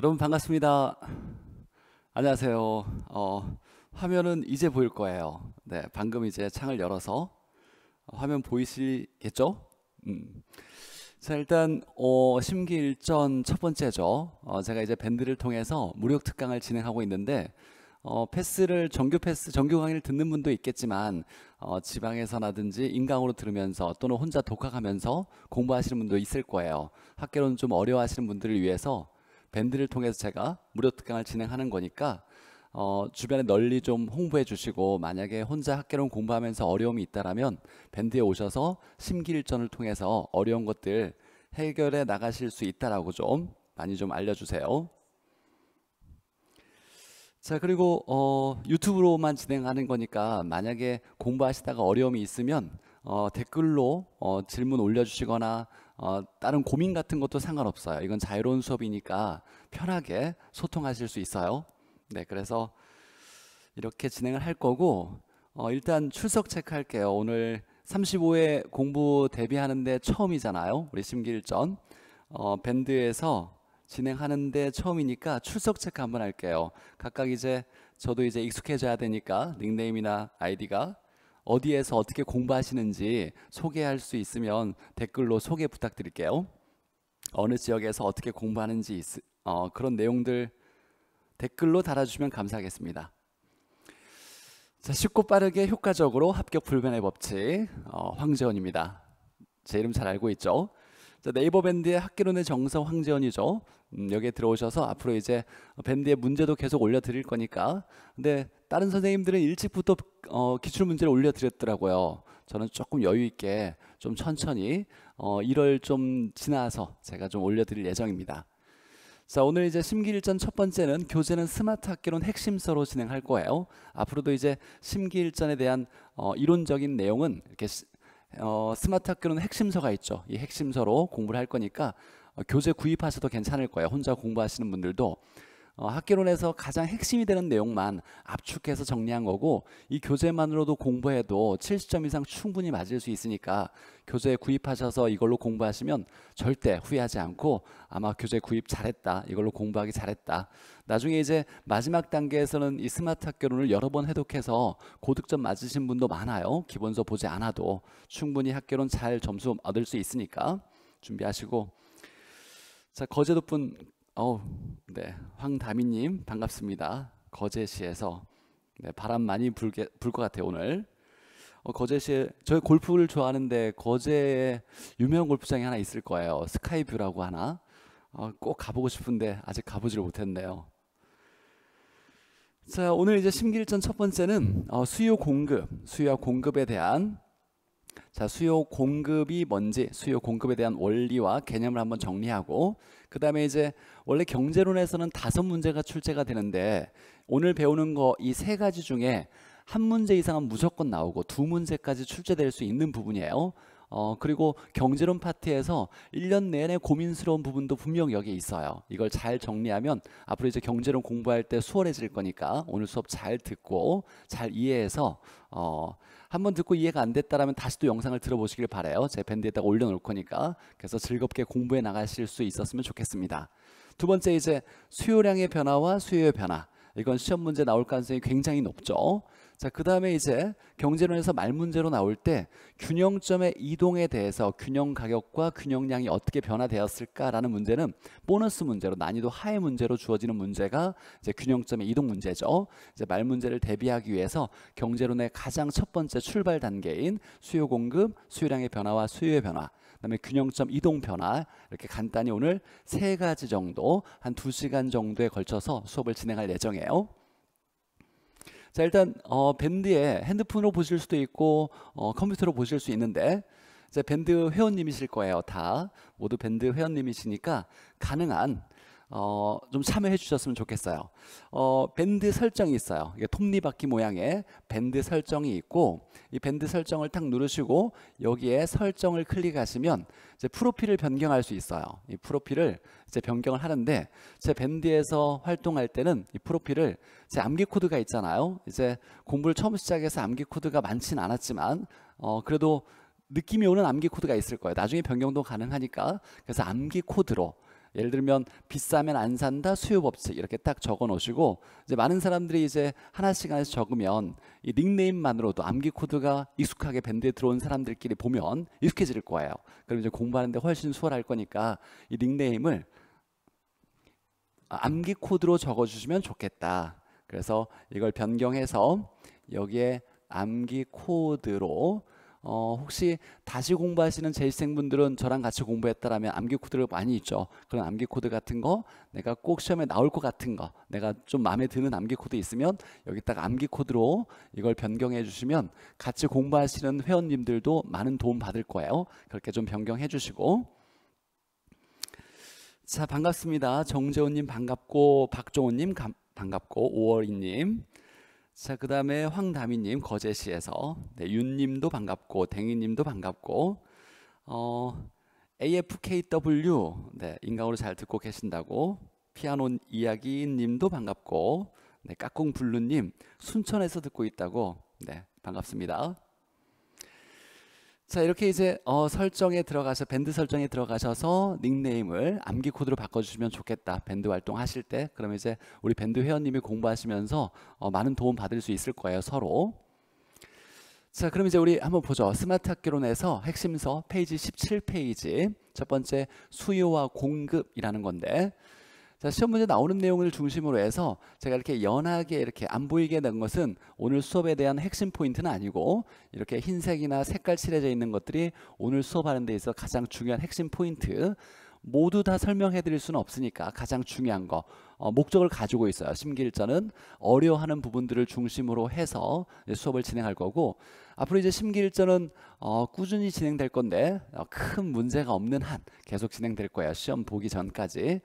여러분 반갑습니다. 안녕하세요. 어, 화면은 이제 보일 거예요. 네, 방금 이제 창을 열어서 화면 보이시겠죠? 음. 자 일단 어, 심기일전 첫 번째죠. 어, 제가 이제 밴드를 통해서 무력 특강을 진행하고 있는데 어, 패스를 정규 패스 정규 강의를 듣는 분도 있겠지만 어, 지방에서나든지 인강으로 들으면서 또는 혼자 독학하면서 공부하시는 분도 있을 거예요. 학교로는 좀 어려워하시는 분들을 위해서 밴드를 통해서 제가 무료 특강을 진행하는 거니까 어, 주변에 널리 좀 홍보해 주시고 만약에 혼자 학개론 공부하면서 어려움이 있다라면 밴드에 오셔서 심기일전을 통해서 어려운 것들 해결해 나가실 수 있다라고 좀 많이 좀 알려주세요. 자 그리고 어, 유튜브로만 진행하는 거니까 만약에 공부하시다가 어려움이 있으면 어, 댓글로 어, 질문 올려주시거나 어, 다른 고민 같은 것도 상관없어요. 이건 자유로운 수업이니까 편하게 소통하실 수 있어요. 네, 그래서 이렇게 진행을 할 거고 어, 일단 출석 체크할게요. 오늘 35회 공부 대비하는데 처음이잖아요. 우리 심기일전 어, 밴드에서 진행하는데 처음이니까 출석 체크 한번 할게요. 각각 이제 저도 이제 익숙해져야 되니까 닉네임이나 아이디가 어디에서 어떻게 공부하시는지 소개할 수 있으면 댓글로 소개 부탁드릴게요. 어느 지역에서 어떻게 공부하는지 어, 그런 내용들 댓글로 달아주시면 감사하겠습니다. 자, 쉽고 빠르게 효과적으로 합격 불변의 법칙 어, 황재원입니다. 제 이름 잘 알고 있죠? 자, 네이버 밴드의 학기론의 정석 황재현이죠. 음, 여기에 들어오셔서 앞으로 이제 밴드의 문제도 계속 올려드릴 거니까. 근데 다른 선생님들은 일찍부터 어, 기출 문제를 올려드렸더라고요. 저는 조금 여유 있게 좀 천천히 어, 1월 좀 지나서 제가 좀 올려드릴 예정입니다. 자 오늘 이제 심기일전 첫 번째는 교재는 스마트 학기론 핵심서로 진행할 거예요. 앞으로도 이제 심기일전에 대한 어, 이론적인 내용은 이렇게 어, 스마트 학교는 핵심서가 있죠. 이 핵심서로 공부를 할 거니까 어, 교재 구입하셔도 괜찮을 거예요. 혼자 공부하시는 분들도 어, 학기론에서 가장 핵심이 되는 내용만 압축해서 정리한 거고 이 교재만으로도 공부해도 70점 이상 충분히 맞을 수 있으니까 교재 구입하셔서 이걸로 공부하시면 절대 후회하지 않고 아마 교재 구입 잘했다 이걸로 공부하기 잘했다 나중에 이제 마지막 단계에서는 이 스마트 학교론을 여러 번 해독해서 고득점 맞으신 분도 많아요 기본서 보지 않아도 충분히 학교론 잘 점수 얻을 수 있으니까 준비하시고 자 거제도뿐 어우, 네. 황다미님, 반갑습니다. 거제시에서. 네, 바람 많이 불게, 불 것 같아요, 오늘. 어, 거제시에, 저희 골프를 좋아하는데, 거제에 유명 골프장이 하나 있을 거예요. 스카이뷰라고 하나. 어, 꼭 가보고 싶은데, 아직 가보지를 못했네요. 자, 오늘 이제 심기일전 첫 번째는 어, 수요 공급, 수요와 공급에 대한 자, 수요 공급이 뭔지, 수요 공급에 대한 원리와 개념을 한번 정리하고, 그 다음에 이제 원래 경제론에서는 다섯 문제가 출제가 되는데 오늘 배우는 거 이 세 가지 중에 한 문제 이상은 무조건 나오고 두 문제까지 출제될 수 있는 부분이에요. 어, 그리고 경제론 파트에서 1년 내내 고민스러운 부분도 분명 여기 있어요. 이걸 잘 정리하면 앞으로 이제 경제론 공부할 때 수월해질 거니까 오늘 수업 잘 듣고 잘 이해해서 어, 한번 듣고 이해가 안 됐다라면 다시 또 영상을 들어보시길 바래요. 제 밴드에다가 올려놓을 거니까. 그래서 즐겁게 공부해 나가실 수 있었으면 좋겠습니다. 두 번째 이제 수요량의 변화와 수요의 변화. 이건 시험 문제 나올 가능성이 굉장히 높죠. 자, 그 다음에 이제 경제론에서 말문제로 나올 때 균형점의 이동에 대해서 균형 가격과 균형량이 어떻게 변화되었을까라는 문제는 보너스 문제로 난이도 하의 문제로 주어지는 문제가 이제 균형점의 이동 문제죠. 이제 말문제를 대비하기 위해서 경제론의 가장 첫 번째 출발 단계인 수요 공급, 수요량의 변화와 수요의 변화 그다음에 균형점 이동 변화 이렇게 간단히 오늘 세 가지 정도 한 두시간 정도에 걸쳐서 수업을 진행할 예정이에요. 자 일단 어, 밴드에 핸드폰으로 보실 수도 있고 어, 컴퓨터로 보실 수 있는데 자, 밴드 회원님이실 거예요 다 모두 밴드 회원님이시니까 가능한 어, 좀 참여해 주셨으면 좋겠어요. 어, 밴드 설정이 있어요. 이게 톱니바퀴 모양의 밴드 설정이 있고 이 밴드 설정을 탁 누르시고 여기에 설정을 클릭하시면 이제 프로필을 변경할 수 있어요. 이 프로필을 이제 변경을 하는데 제 밴드에서 활동할 때는 이 프로필을 제 암기 코드가 있잖아요. 이제 공부를 처음 시작해서 암기 코드가 많진 않았지만 어, 그래도 느낌이 오는 암기 코드가 있을 거예요. 나중에 변경도 가능하니까 그래서 암기 코드로 예를 들면 비싸면 안 산다 수요 법칙 이렇게 딱 적어 놓으시고 이제 많은 사람들이 이제 하나씩 하나씩 적으면 이 닉네임만으로도 암기 코드가 익숙하게 밴드에 들어온 사람들끼리 보면 익숙해질 거예요. 그럼 이제 공부하는데 훨씬 수월할 거니까 이 닉네임을 아, 암기 코드로 적어 주시면 좋겠다. 그래서 이걸 변경해서 여기에 암기 코드로 어, 혹시 다시 공부하시는 재학생분들은 저랑 같이 공부했다라면 암기 코드를 많이 있죠. 그런 암기 코드 같은 거 내가 꼭 시험에 나올 것 같은 거 내가 좀 마음에 드는 암기 코드 있으면 여기다가 암기 코드로 이걸 변경해 주시면 같이 공부하시는 회원님들도 많은 도움 받을 거예요. 그렇게 좀 변경해 주시고 자 반갑습니다. 정재훈님 반갑고 박종훈님 반갑고 오월이님 자, 그 다음에 황다미님, 거제시에서. 네, 윤님도 반갑고, 댕이님도 반갑고, 어, AFKW, 네, 인강으로 잘 듣고 계신다고, 피아노 이야기님도 반갑고, 네, 까꿍블루님, 순천에서 듣고 있다고, 네, 반갑습니다. 자 이렇게 이제 어, 설정에 들어가서 밴드 설정에 들어가셔서 닉네임을 암기 코드로 바꿔주시면 좋겠다 밴드 활동 하실 때그러면 이제 우리 밴드 회원님이 공부하시면서 어, 많은 도움 받을 수 있을 거예요 서로 자 그럼 이제 우리 한번 보죠 스마트 학교론에서 핵심서 페이지 17페이지 첫 번째 수요와 공급이라는 건데 자, 시험 문제 나오는 내용을 중심으로 해서 제가 이렇게 연하게 이렇게 안 보이게 된 것은 오늘 수업에 대한 핵심 포인트는 아니고 이렇게 흰색이나 색깔 칠해져 있는 것들이 오늘 수업하는 데 있어 가장 중요한 핵심 포인트 모두 다 설명해 드릴 수는 없으니까 가장 중요한 거 어, 목적을 가지고 있어요. 심기일전은 어려워하는 부분들을 중심으로 해서 수업을 진행할 거고 앞으로 이제 심기일전은 어, 꾸준히 진행될 건데 어, 큰 문제가 없는 한 계속 진행될 거예요. 시험 보기 전까지.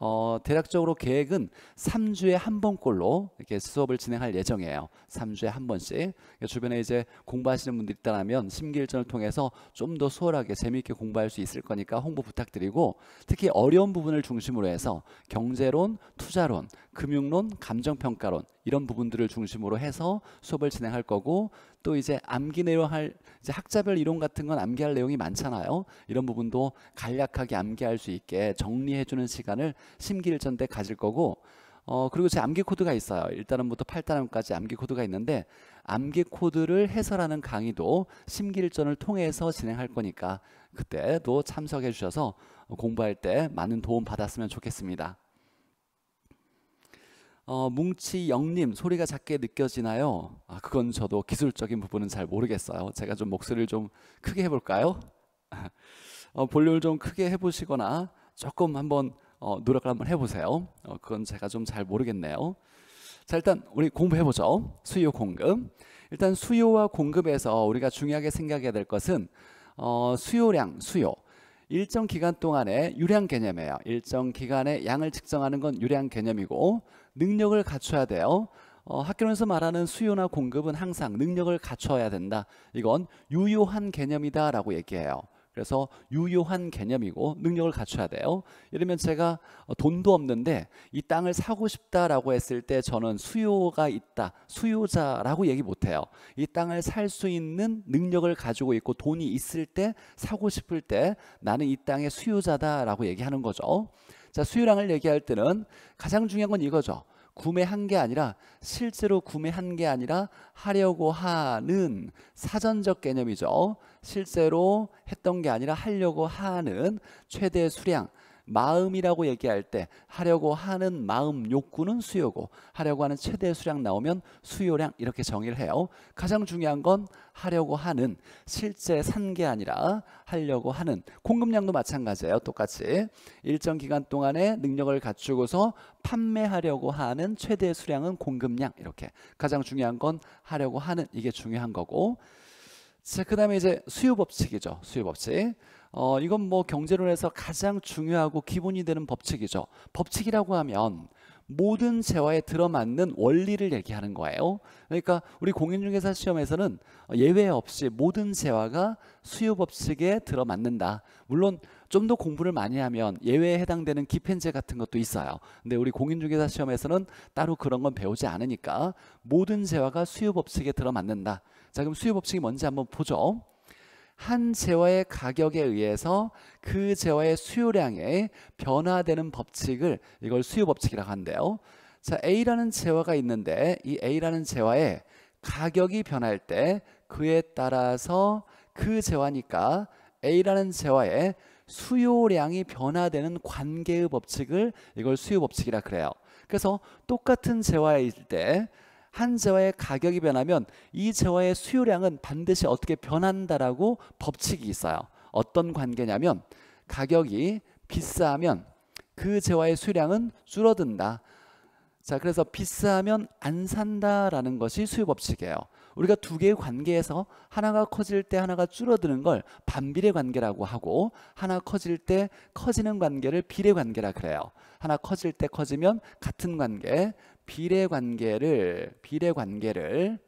어, 대략적으로 계획은 3주에 한 번꼴로 이렇게 수업을 진행할 예정이에요. 3주에 한 번씩. 그러니까 주변에 이제 공부하시는 분들 있다면 심기일전을 통해서 좀 더 수월하게 재미있게 공부할 수 있을 거니까 홍보 부탁드리고 특히 어려운 부분을 중심으로 해서 경제론, 투자론, 금융론, 감정평가론 이런 부분들을 중심으로 해서 수업을 진행할 거고 또 이제 암기 내용 할 이제 학자별 이론 같은 건 암기할 내용이 많잖아요. 이런 부분도 간략하게 암기할 수 있게 정리해 주는 시간을 심기일전 때 가질 거고 어 그리고 제 암기 코드가 있어요. 1단원부터 8단원까지 암기 코드가 있는데 암기 코드를 해설하는 강의도 심기일전을 통해서 진행할 거니까 그때도 참석해 주셔서 공부할 때 많은 도움 받았으면 좋겠습니다. 어, 뭉치 영님 소리가 작게 느껴지나요? 아, 그건 저도 기술적인 부분은 잘 모르겠어요. 제가 좀 목소리를 좀 크게 해볼까요? 어, 볼륨을 좀 크게 해보시거나 조금 한번 어, 노력을 한번 해보세요. 어, 그건 제가 좀 잘 모르겠네요. 자 일단 우리 공부해보죠. 수요 공급. 일단 수요와 공급에서 우리가 중요하게 생각해야 될 것은 어, 수요량, 수요. 일정 기간 동안의 유량 개념이에요. 일정 기간의 양을 측정하는 건 유량 개념이고 능력을 갖춰야 돼요. 어, 학교에서 말하는 수요나 공급은 항상 능력을 갖춰야 된다. 이건 유효한 개념이다 라고 얘기해요. 그래서 유효한 개념이고 능력을 갖춰야 돼요. 예를 들면 제가 어, 돈도 없는데 이 땅을 사고 싶다라고 했을 때 저는 수요가 있다, 수요자라고 얘기 못해요. 이 땅을 살 수 있는 능력을 가지고 있고 돈이 있을 때 사고 싶을 때 나는 이 땅의 수요자다라고 얘기하는 거죠. 자, 수요량을 얘기할 때는 가장 중요한 건 이거죠. 구매한 게 아니라 실제로 구매한 게 아니라 하려고 하는 사전적 개념이죠. 실제로 했던 게 아니라 하려고 하는 최대 수량 마음이라고 얘기할 때 하려고 하는 마음 욕구는 수요고 하려고 하는 최대 수량 나오면 수요량 이렇게 정의를 해요. 가장 중요한 건 하려고 하는 실제 산 게 아니라 하려고 하는 공급량도 마찬가지예요. 똑같이 일정 기간 동안에 능력을 갖추고서 판매하려고 하는 최대 수량은 공급량 이렇게 가장 중요한 건 하려고 하는 이게 중요한 거고 자, 그 다음에 이제 수요 법칙이죠. 수요 법칙. 어, 이건 뭐 경제론에서 가장 중요하고 기본이 되는 법칙이죠. 법칙이라고 하면 모든 재화에 들어맞는 원리를 얘기하는 거예요. 그러니까 우리 공인중개사 시험에서는 예외 없이 모든 재화가 수요 법칙에 들어맞는다. 물론 좀 더 공부를 많이 하면 예외에 해당되는 기펜제 같은 것도 있어요. 근데 우리 공인중개사 시험에서는 따로 그런 건 배우지 않으니까 모든 재화가 수요 법칙에 들어맞는다. 자 그럼 수요 법칙이 뭔지 한번 보죠. 한 재화의 가격에 의해서 그 재화의 수요량에 변화되는 법칙을 이걸 수요 법칙이라고 한대요. 자, A라는 재화가 있는데 이 A라는 재화의 가격이 변할 때 그에 따라서 그 재화니까 A라는 재화의 수요량이 변화되는 관계의 법칙을 이걸 수요 법칙이라 그래요. 그래서 똑같은 재화일 때한 재화의 가격이 변하면 이 재화의 수요량은 반드시 어떻게 변한다라고 법칙이 있어요. 어떤 관계냐면 가격이 비싸면 그 재화의 수량은 줄어든다. 자, 그래서 비싸면 안 산다라는 것이 수요 법칙이에요. 우리가 두 개의 관계에서 하나가 커질 때 하나가 줄어드는 걸 반비례 관계라고 하고 하나 커질 때 커지는 관계를 비례 관계라 그래요. 하나 커질 때 커지면 같은 관계, 비례 관계를 비례 관계를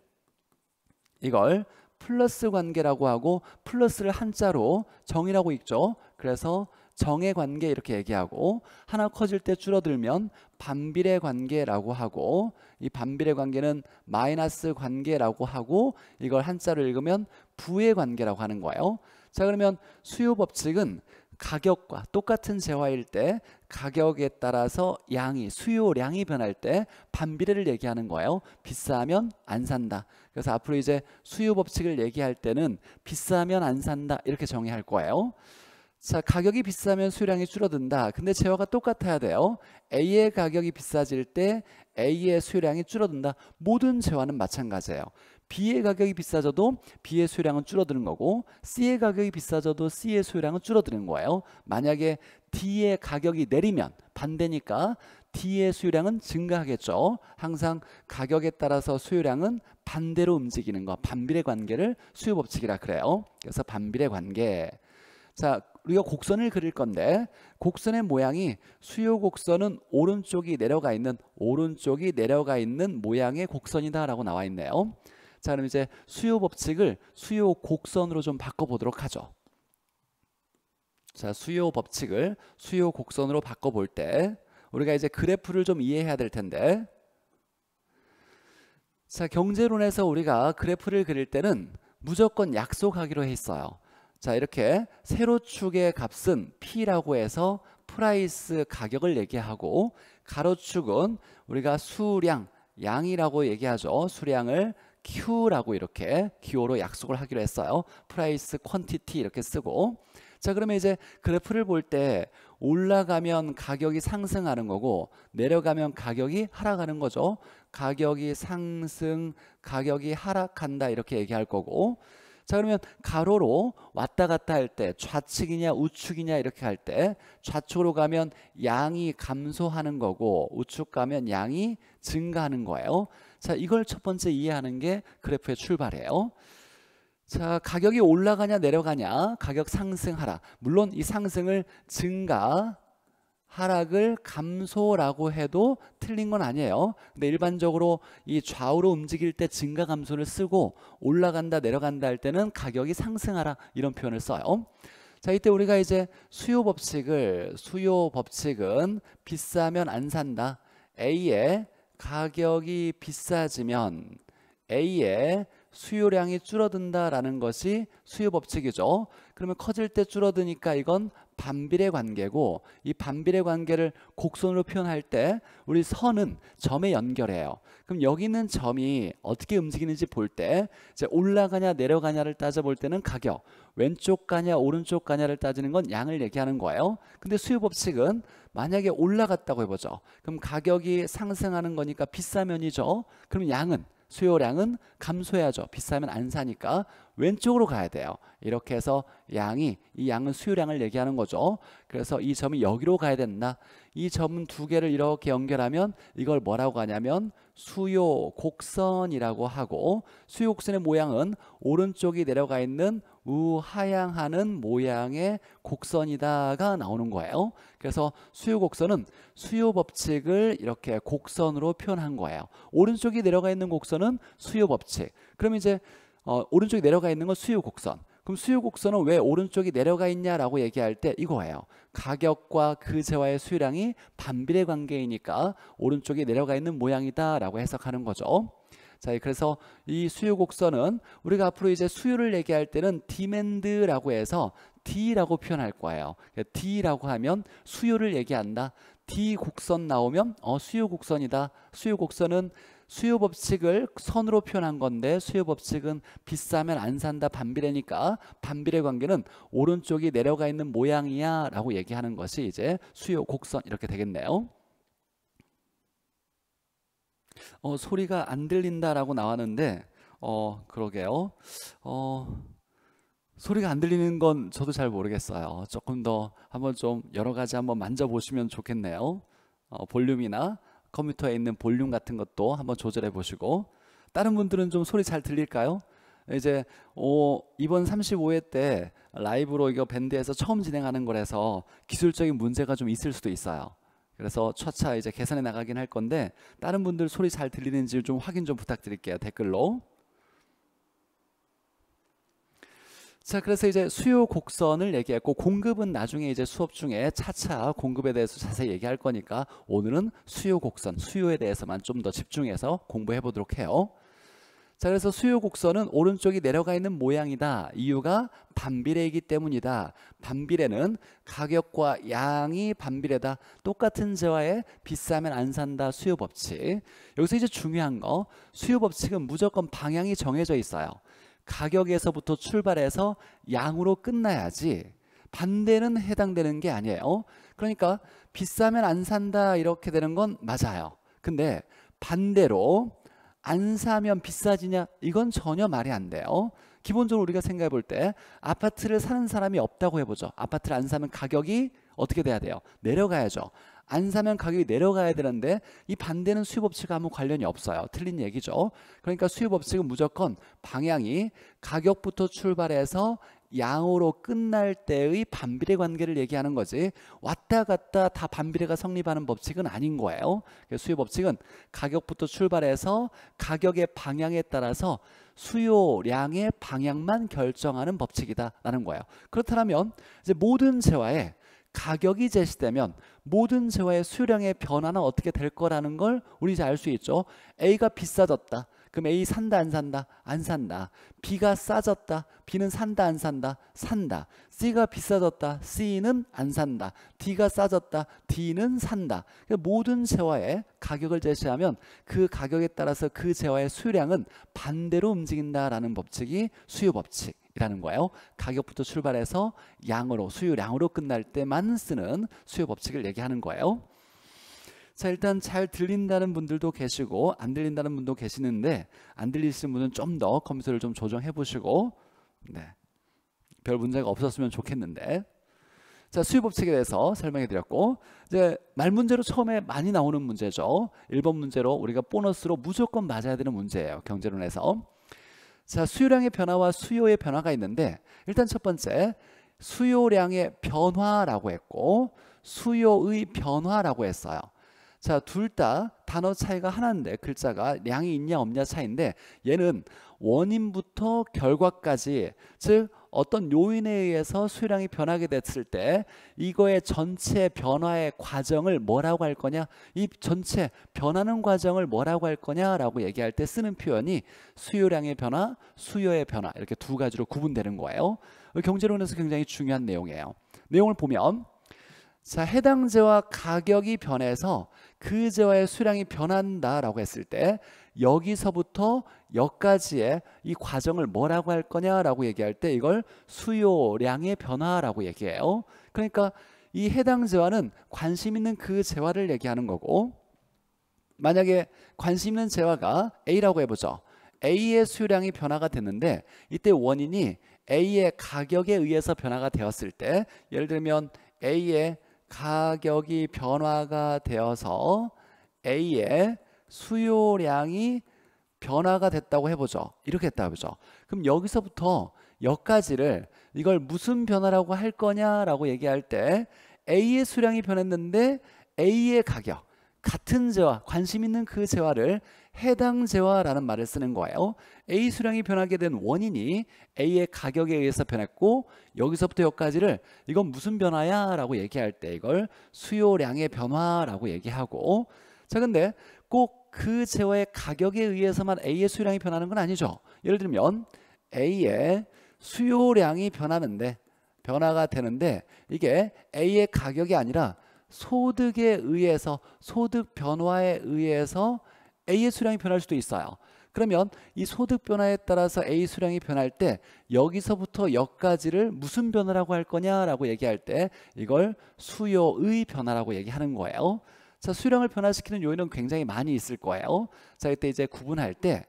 이걸 플러스 관계라고 하고 플러스를 한자로 정이라고 읽죠. 그래서 정의 관계 이렇게 얘기하고 하나 커질 때 줄어들면 반비례 관계라고 하고 이 반비례 관계는 마이너스 관계라고 하고 이걸 한자로 읽으면 부의 관계라고 하는 거예요. 자 그러면 수요 법칙은 가격과 똑같은 재화일 때 가격에 따라서 양이 수요량이 변할 때 반비례를 얘기하는 거예요. 비싸면 안 산다. 그래서 앞으로 이제 수요 법칙을 얘기할 때는 비싸면 안 산다 이렇게 정의할 거예요. 자, 가격이 비싸면 수량이 줄어든다. 근데 재화가 똑같아야 돼요. A의 가격이 비싸질 때 A의 수량이 줄어든다. 모든 재화는 마찬가지예요. B의 가격이 비싸져도 B의 수량은 줄어드는 거고 C의 가격이 비싸져도 C의 수량은 줄어드는 거예요. 만약에 D의 가격이 내리면 반대니까 D의 수요량은 증가하겠죠. 항상 가격에 따라서 수요량은 반대로 움직이는 거 반비례 관계를 수요 법칙이라 그래요. 그래서 반비례 관계. 자, 우리가 곡선을 그릴 건데 곡선의 모양이 수요 곡선은 오른쪽이 내려가 있는 오른쪽이 내려가 있는 모양의 곡선이다라고 나와 있네요. 자 그럼 이제 수요 법칙을 수요 곡선으로 좀 바꿔보도록 하죠. 자 수요 법칙을 수요 곡선으로 바꿔볼 때 우리가 이제 그래프를 좀 이해해야 될 텐데 자 경제론에서 우리가 그래프를 그릴 때는 무조건 약속하기로 했어요. 자 이렇게 세로축의 값은 P라고 해서 프라이스 가격을 얘기하고 가로축은 우리가 수량 양이라고 얘기하죠 수량을 Q라고 이렇게 기호로 약속을 하기로 했어요 프라이스 퀀티티 이렇게 쓰고 자 그러면 이제 그래프를 볼 때 올라가면 가격이 상승하는 거고 내려가면 가격이 하락하는 거죠 가격이 상승 가격이 하락한다 이렇게 얘기할 거고 자 그러면 가로로 왔다 갔다 할 때 좌측이냐 우측이냐 이렇게 할 때 좌측으로 가면 양이 감소하는 거고 우측 가면 양이 증가하는 거예요. 자 이걸 첫 번째 이해하는 게 그래프의 출발이에요. 자 가격이 올라가냐 내려가냐 가격 상승하라 물론 이 상승을 증가 하락을 감소라고 해도 틀린 건 아니에요. 근데 일반적으로 이 좌우로 움직일 때 증가 감소를 쓰고 올라간다 내려간다 할 때는 가격이 상승하라 이런 표현을 써요. 자 이때 우리가 이제 수요 법칙을 수요 법칙은 비싸면 안 산다. A의 가격이 비싸지면 A의 수요량이 줄어든다라는 것이 수요 법칙이죠. 그러면 커질 때 줄어드니까 이건 반비례 관계고 이 반비례 관계를 곡선으로 표현할 때 우리 선은 점에 연결해요. 그럼 여기 있는 점이 어떻게 움직이는지 볼 때 올라가냐 내려가냐를 따져볼 때는 가격 왼쪽 가냐 오른쪽 가냐를 따지는 건 양을 얘기하는 거예요. 근데 수요 법칙은 만약에 올라갔다고 해보죠. 그럼 가격이 상승하는 거니까 비싸면이죠. 그럼 양은 수요량은 감소해야죠. 비싸면 안 사니까 왼쪽으로 가야 돼요. 이렇게 해서 양이 이 양은 수요량을 얘기하는 거죠. 그래서 이 점이 여기로 가야 된다. 이점은두 개를 이렇게 연결하면 이걸 뭐라고 하냐면 수요 곡선이라고 하고 수요 곡선의 모양은 오른쪽이 내려가 있는 우하향하는 모양의 곡선이다가 나오는 거예요. 그래서 수요 곡선은 수요 법칙을 이렇게 곡선으로 표현한 거예요. 오른쪽이 내려가 있는 곡선은 수요 법칙. 그럼 이제 어, 오른쪽이 내려가 있는 건 수요 곡선. 그럼 수요 곡선은 왜 오른쪽이 내려가 있냐라고 얘기할 때 이거예요. 가격과 그재화의 수요량이 반비례 관계이니까 오른쪽이 내려가 있는 모양이다라고 해석하는 거죠. 자, 그래서 이 수요 곡선은 우리가 앞으로 이제 수요를 얘기할 때는 demand라고 해서 D라고 표현할 거예요. 그러니까 d라고 하면 수요를 얘기한다. D 곡선 나오면 어 수요 곡선이다. 수요 곡선은 수요 법칙을 선으로 표현한 건데 수요 법칙은 비싸면 안 산다 반비례니까 반비례 관계는 오른쪽이 내려가 있는 모양이야 라고 얘기하는 것이 이제 수요 곡선 이렇게 되겠네요. 어, 소리가 안 들린다라고 나왔는데 어 그러게요. 어 소리가 안 들리는 건 저도 잘 모르겠어요. 조금 더 한번 좀 여러 가지 한번 만져보시면 좋겠네요. 어, 볼륨이나 컴퓨터에 있는 볼륨 같은 것도 한번 조절해 보시고 다른 분들은 좀 소리 잘 들릴까요? 이제 오, 이번 35회 때 라이브로 이거 밴드에서 처음 진행하는 거라서 기술적인 문제가 좀 있을 수도 있어요. 그래서 차차 이제 계산해 나가긴 할 건데 다른 분들 소리 잘 들리는지 좀 확인 좀 부탁드릴게요. 댓글로. 자, 그래서 이제 수요 곡선을 얘기했고 공급은 나중에 이제 수업 중에 차차 공급에 대해서 자세히 얘기할 거니까 오늘은 수요 곡선, 수요에 대해서만 좀 더 집중해서 공부해 보도록 해요. 자, 그래서 수요 곡선은 오른쪽이 내려가 있는 모양이다. 이유가 반비례이기 때문이다. 반비례는 가격과 양이 반비례다. 똑같은 재화에 비싸면 안 산다. 수요 법칙. 여기서 이제 중요한 거. 수요 법칙은 무조건 방향이 정해져 있어요. 가격에서부터 출발해서 양으로 끝나야지 반대는 해당되는 게 아니에요. 그러니까 비싸면 안 산다 이렇게 되는 건 맞아요. 근데 반대로 안 사면 비싸지냐? 이건 전혀 말이 안 돼요. 기본적으로 우리가 생각해 볼 때 아파트를 사는 사람이 없다고 해보죠. 아파트를 안 사면 가격이 어떻게 돼야 돼요? 내려가야죠. 안 사면 가격이 내려가야 되는데 이 반대는 수입 법칙과 아무 관련이 없어요. 틀린 얘기죠. 그러니까 수입 법칙은 무조건 방향이 가격부터 출발해서 양으로 끝날 때의 반비례 관계를 얘기하는 거지 왔다 갔다 다 반비례가 성립하는 법칙은 아닌 거예요 수요 법칙은 가격부터 출발해서 가격의 방향에 따라서 수요량의 방향만 결정하는 법칙이다라는 거예요 그렇다면 이제 모든 재화에 가격이 제시되면 모든 재화의 수요량의 변화는 어떻게 될 거라는 걸 우리 이제 알 수 있죠 A가 비싸졌다 그럼 A 산다 안 산다? 안 산다. B가 싸졌다. B는 산다 안 산다? 산다. C가 비싸졌다. C는 안 산다. D가 싸졌다. D는 산다. 그러니까 모든 재화의 가격을 제시하면 그 가격에 따라서 그 재화의 수요량은 반대로 움직인다라는 법칙이 수요 법칙. 이라는 거예요. 가격부터 출발해서 양으로 수요량으로 끝날 때만 쓰는 수요 법칙을 얘기하는 거예요. 자, 일단 잘 들린다는 분들도 계시고 안 들린다는 분도 계시는데 안 들리시는 분은 좀더 컴퓨터를 좀 조정해 보시고 네. 별 문제가 없었으면 좋겠는데 자, 수입 법칙에 대해서 설명해 드렸고 이제 말 문제로 처음에 많이 나오는 문제죠. 1번 문제로 우리가 보너스로 무조건 맞아야 되는 문제예요. 경제론에서. 자, 수요량의 변화와 수요의 변화가 있는데 일단 첫 번째 수요량의 변화라고 했고 수요의 변화라고 했어요. 자, 둘 다 단어 차이가 하나인데 글자가 양이 있냐 없냐 차이인데 얘는 원인부터 결과까지 즉 어떤 요인에 의해서 수량이 변하게 됐을 때 이거의 전체 변화의 과정을 뭐라고 할 거냐 이 전체 변하는 과정을 뭐라고 할 거냐라고 얘기할 때 쓰는 표현이 수요량의 변화 수요의 변화 이렇게 두 가지로 구분되는 거예요 경제론에서 굉장히 중요한 내용이에요 내용을 보면 자, 해당 재화 가격이 변해서 그 재화의 수량이 변한다라고 했을 때 여기서부터 여기까지의 이 과정을 뭐라고 할 거냐라고 얘기할 때 이걸 수요량의 변화라고 얘기해요. 그러니까 이 해당 재화는 관심 있는 그 재화를 얘기하는 거고 만약에 관심 있는 재화가 A라고 해보죠. A의 수요량이 변화가 됐는데 이때 원인이 A의 가격에 의해서 변화가 되었을 때 예를 들면 A의 가격이 변화가 되어서 A의 수요량이 변화가 됐다고 해보죠. 이렇게 했다고 보죠. 그럼 여기서부터 여기까지를 이걸 무슨 변화라고 할 거냐라고 얘기할 때 A의 수량이 변했는데 A의 가격 같은 재화 관심 있는 그 재화를 해당 재화라는 말을 쓰는 거예요. A 수량이 변하게 된 원인이 A의 가격에 의해서 변했고 여기서부터 여기까지를 이건 무슨 변화야? 라고 얘기할 때 이걸 수요량의 변화라고 얘기하고 자 근데 꼭 그 재화의 가격에 의해서만 A의 수요량이 변하는 건 아니죠. 예를 들면 A의 수요량이 변하는데 변화가 되는데 이게 A의 가격이 아니라 소득에 의해서 소득 변화에 의해서 A의 수량이 변할 수도 있어요. 그러면 이 소득 변화에 따라서 A 수량이 변할 때 여기서부터 여기까지를 무슨 변화라고 할 거냐라고 얘기할 때 이걸 수요의 변화라고 얘기하는 거예요. 자, 수량을 변화시키는 요인은 굉장히 많이 있을 거예요. 자, 이때 이제 구분할 때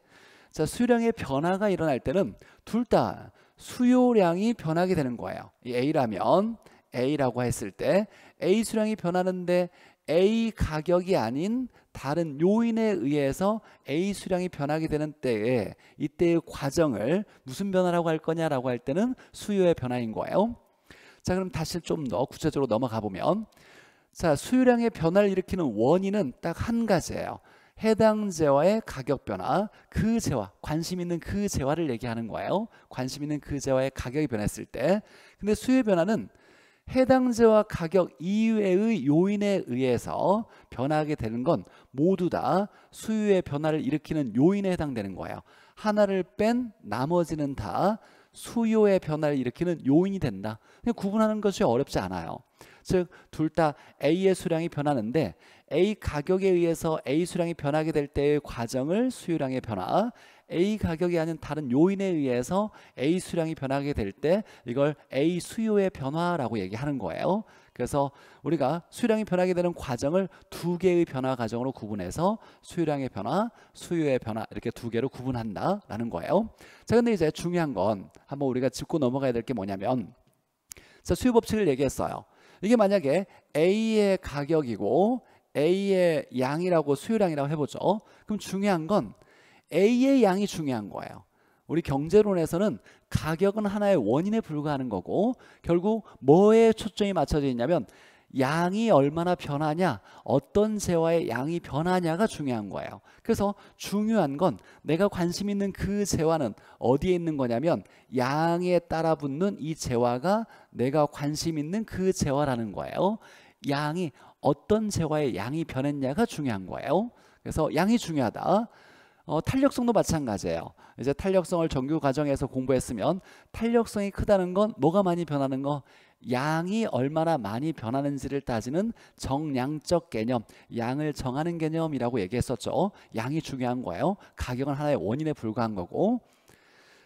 자, 수량의 변화가 일어날 때는 둘 다 수요량이 변하게 되는 거예요. 이 A라면 A라고 했을 때 A 수량이 변하는데 A 가격이 아닌 다른 요인에 의해서 A 수량이 변하게 되는 때에 이때의 과정을 무슨 변화라고 할 거냐라고 할 때는 수요의 변화인 거예요. 자 그럼 다시 좀 더 구체적으로 넘어가 보면 자 수요량의 변화를 일으키는 원인은 딱 한 가지예요. 해당 재화의 가격 변화, 그 재화, 관심 있는 그 재화를 얘기하는 거예요. 관심 있는 그 재화의 가격이 변했을 때. 근데 수요의 변화는 해당제와 가격 이외의 요인에 의해서 변하게 되는 건 모두 다 수요의 변화를 일으키는 요인에 해당되는 거예요. 하나를 뺀 나머지는 다 수요의 변화를 일으키는 요인이 된다. 구분하는 것이 어렵지 않아요. 즉 둘 다 A의 수량이 변하는데 A 가격에 의해서 A 수량이 변하게 될 때의 과정을 수요량의 변화, A 가격이 아닌 다른 요인에 의해서 A 수량이 변하게 될 때 이걸 A 수요의 변화라고 얘기하는 거예요. 그래서 우리가 수량이 변하게 되는 과정을 두 개의 변화 과정으로 구분해서 수요량의 변화, 수요의 변화 이렇게 두 개로 구분한다라는 거예요. 자, 근데 이제 중요한 건 한번 우리가 짚고 넘어가야 될 게 뭐냐면 자, 수요 법칙을 얘기했어요. 이게 만약에 A의 가격이고 A의 양이라고 수요량이라고 해보죠. 그럼 중요한 건 A의 양이 중요한 거예요. 우리 경제론에서는 가격은 하나의 원인에 불과하는 거고 결국 뭐에 초점이 맞춰져 있냐면 양이 얼마나 변하냐 어떤 재화의 양이 변하냐가 중요한 거예요 그래서 중요한 건 내가 관심 있는 그 재화는 어디에 있는 거냐면 양에 따라 붙는 이 재화가 내가 관심 있는 그 재화라는 거예요 양이 어떤 재화의 양이 변했냐가 중요한 거예요 그래서 양이 중요하다 어, 탄력성도 마찬가지예요. 이제 탄력성을 정규 과정에서 공부했으면 탄력성이 크다는 건 뭐가 많이 변하는 거? 양이 얼마나 많이 변하는지를 따지는 정량적 개념, 양을 정하는 개념이라고 얘기했었죠. 양이 중요한 거예요. 가격은 하나의 원인에 불과한 거고.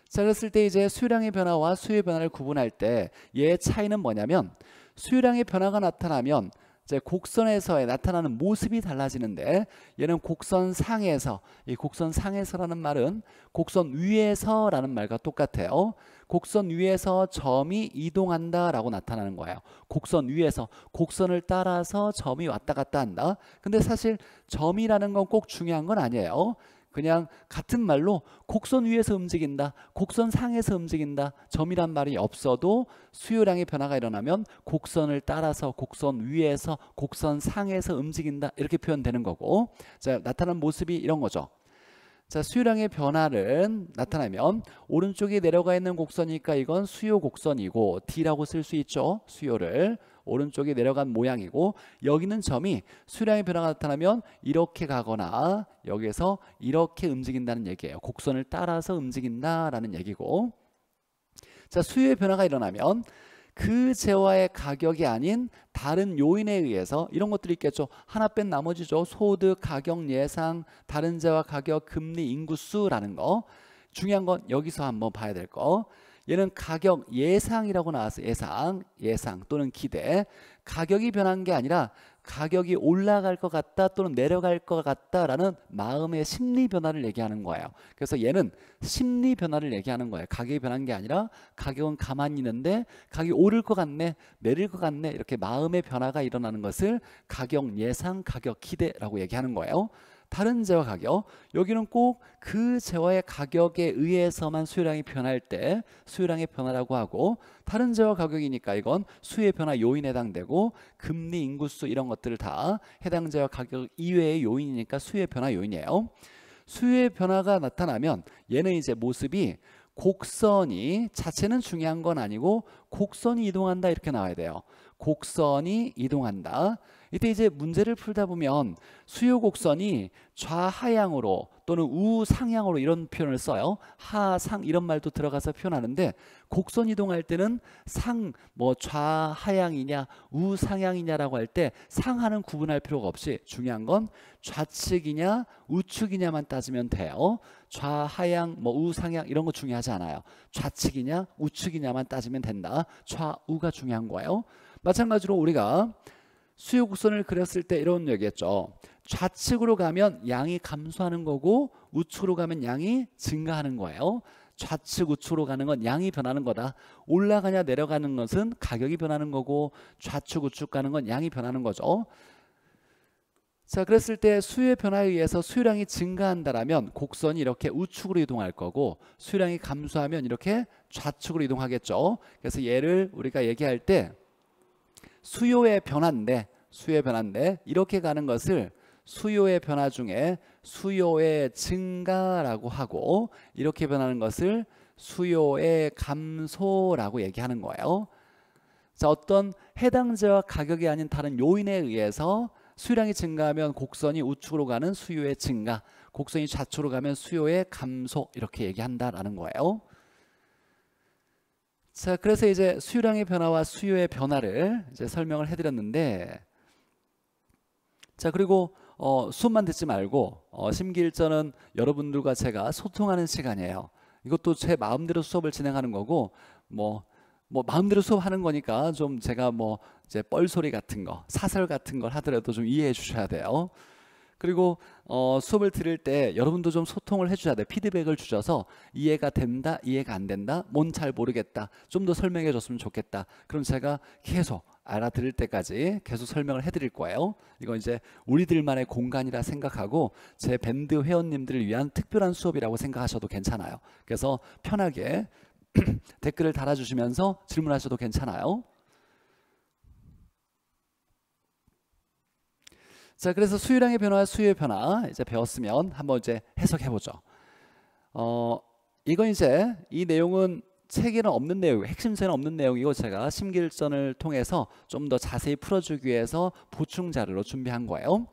자, 그랬을 때 이제 수요량의 변화와 수요의 변화를 구분할 때 얘의 차이는 뭐냐면 수요량의 변화가 나타나면 이제 곡선에서 의 나타나는 모습이 달라지는데 얘는 곡선 상에서 이 곡선 상에서라는 말은 곡선 위에서라는 말과 똑같아요. 곡선 위에서 점이 이동한다라고 나타나는 거예요. 곡선 위에서 곡선을 따라서 점이 왔다 갔다 한다. 근데 사실 점이라는 건 꼭 중요한 건 아니에요. 그냥 같은 말로 곡선 위에서 움직인다, 곡선 상에서 움직인다 점이란 말이 없어도 수요량의 변화가 일어나면 곡선을 따라서 곡선 위에서 곡선 상에서 움직인다 이렇게 표현되는 거고 자 나타난 모습이 이런 거죠. 자 수요량의 변화를 나타내면 오른쪽에 내려가 있는 곡선이니까 이건 수요 곡선이고 D라고 쓸 수 있죠. 수요를 오른쪽에 내려간 모양이고 여기 는 점이 수량의 변화가 나타나면 이렇게 가거나 여기에서 이렇게 움직인다는 얘기예요. 곡선을 따라서 움직인다라는 얘기고 자 수요의 변화가 일어나면 그 재화의 가격이 아닌 다른 요인에 의해서 이런 것들이 있겠죠. 하나 뺀 나머지죠. 소득, 가격, 예상, 다른 재화 가격, 금리, 인구수라는 거. 중요한 건 여기서 한번 봐야 될 거. 얘는 가격 예상이라고 나왔어 예상, 예상 또는 기대. 가격이 변한 게 아니라 가격이 올라갈 것 같다 또는 내려갈 것 같다라는 마음의 심리 변화를 얘기하는 거예요. 그래서 얘는 심리 변화를 얘기하는 거예요. 가격이 변한 게 아니라 가격은 가만히 있는데 가격이 오를 것 같네, 내릴 것 같네 이렇게 마음의 변화가 일어나는 것을 가격 예상, 가격 기대라고 얘기하는 거예요. 다른 재화 가격 여기는 꼭 그 재화의 가격에 의해서만 수요량이 변할 때 수요량의 변화라고 하고 다른 재화 가격이니까 이건 수의 요 변화 요인에 해당되고 금리 인구수 이런 것들을 다 해당 재화 가격 이외의 요인이니까 수의 요 변화 요인이에요 수의 요 변화가 나타나면 얘는 이제 모습이 곡선이 자체는 중요한 건 아니고 곡선이 이동한다 이렇게 나와야 돼요 곡선이 이동한다 이때 이제 문제를 풀다 보면 수요 곡선이 좌하향으로 또는 우상향으로 이런 표현을 써요. 하상 이런 말도 들어가서 표현하는데 곡선 이동할 때는 상 뭐 좌하향이냐 우상향이냐라고 할 때 상하는 구분할 필요가 없이 중요한 건 좌측이냐 우측이냐만 따지면 돼요. 좌하향 뭐 우상향 이런 거 중요하지 않아요. 좌측이냐 우측이냐만 따지면 된다. 좌우가 중요한 거예요. 마찬가지로 우리가 수요 곡선을 그렸을 때 이런 얘기했죠. 좌측으로 가면 양이 감소하는 거고 우측으로 가면 양이 증가하는 거예요. 좌측 우측으로 가는 건 양이 변하는 거다. 올라가냐 내려가는 것은 가격이 변하는 거고 좌측 우측 가는 건 양이 변하는 거죠. 자 그랬을 때 수요의 변화에 의해서 수요량이 증가한다라면 곡선이 이렇게 우측으로 이동할 거고 수요량이 감소하면 이렇게 좌측으로 이동하겠죠. 그래서 얘를 우리가 얘기할 때 수요의 변화인데 수요의 변화인데 이렇게 가는 것을 수요의 변화 중에 수요의 증가라고 하고 이렇게 변하는 것을 수요의 감소라고 얘기하는 거예요. 자, 어떤 해당자와 가격이 아닌 다른 요인에 의해서 수량이 증가하면 곡선이 우측으로 가는 수요의 증가, 곡선이 좌측으로 가면 수요의 감소 이렇게 얘기한다라는 거예요. 자, 그래서 이제 수요량의 변화와 수요의 변화를 이제 설명을 해드렸는데 자, 그리고 어, 수업만 듣지 말고 어, 심기일전은 여러분들과 제가 소통하는 시간이에요. 이것도 제 마음대로 수업을 진행하는 거고 뭐뭐 뭐 마음대로 수업하는 거니까 좀 제가 뭐 이제 뻘소리 같은 거 사설 같은 걸 하더라도 좀 이해해 주셔야 돼요. 그리고 어, 수업을 들을 때 여러분도 좀 소통을 해주셔야 돼요. 피드백을 주셔서 이해가 된다, 이해가 안 된다, 뭔 잘 모르겠다, 좀 더 설명해 줬으면 좋겠다. 그럼 제가 계속 알아들을 때까지 계속 설명을 해드릴 거예요. 이건 이제 우리들만의 공간이라 생각하고 제 밴드 회원님들을 위한 특별한 수업이라고 생각하셔도 괜찮아요. 그래서 편하게 댓글을 달아주시면서 질문하셔도 괜찮아요. 자, 그래서 수요량의 변화와 수요의 변화 이제 배웠으면 한번 이제 해석해 보죠. 어, 이건 이제 이 내용은 책에는 없는 내용, 핵심서에는 없는 내용이고 제가 심기일전을 통해서 좀 더 자세히 풀어주기 위해서 보충 자료로 준비한 거예요.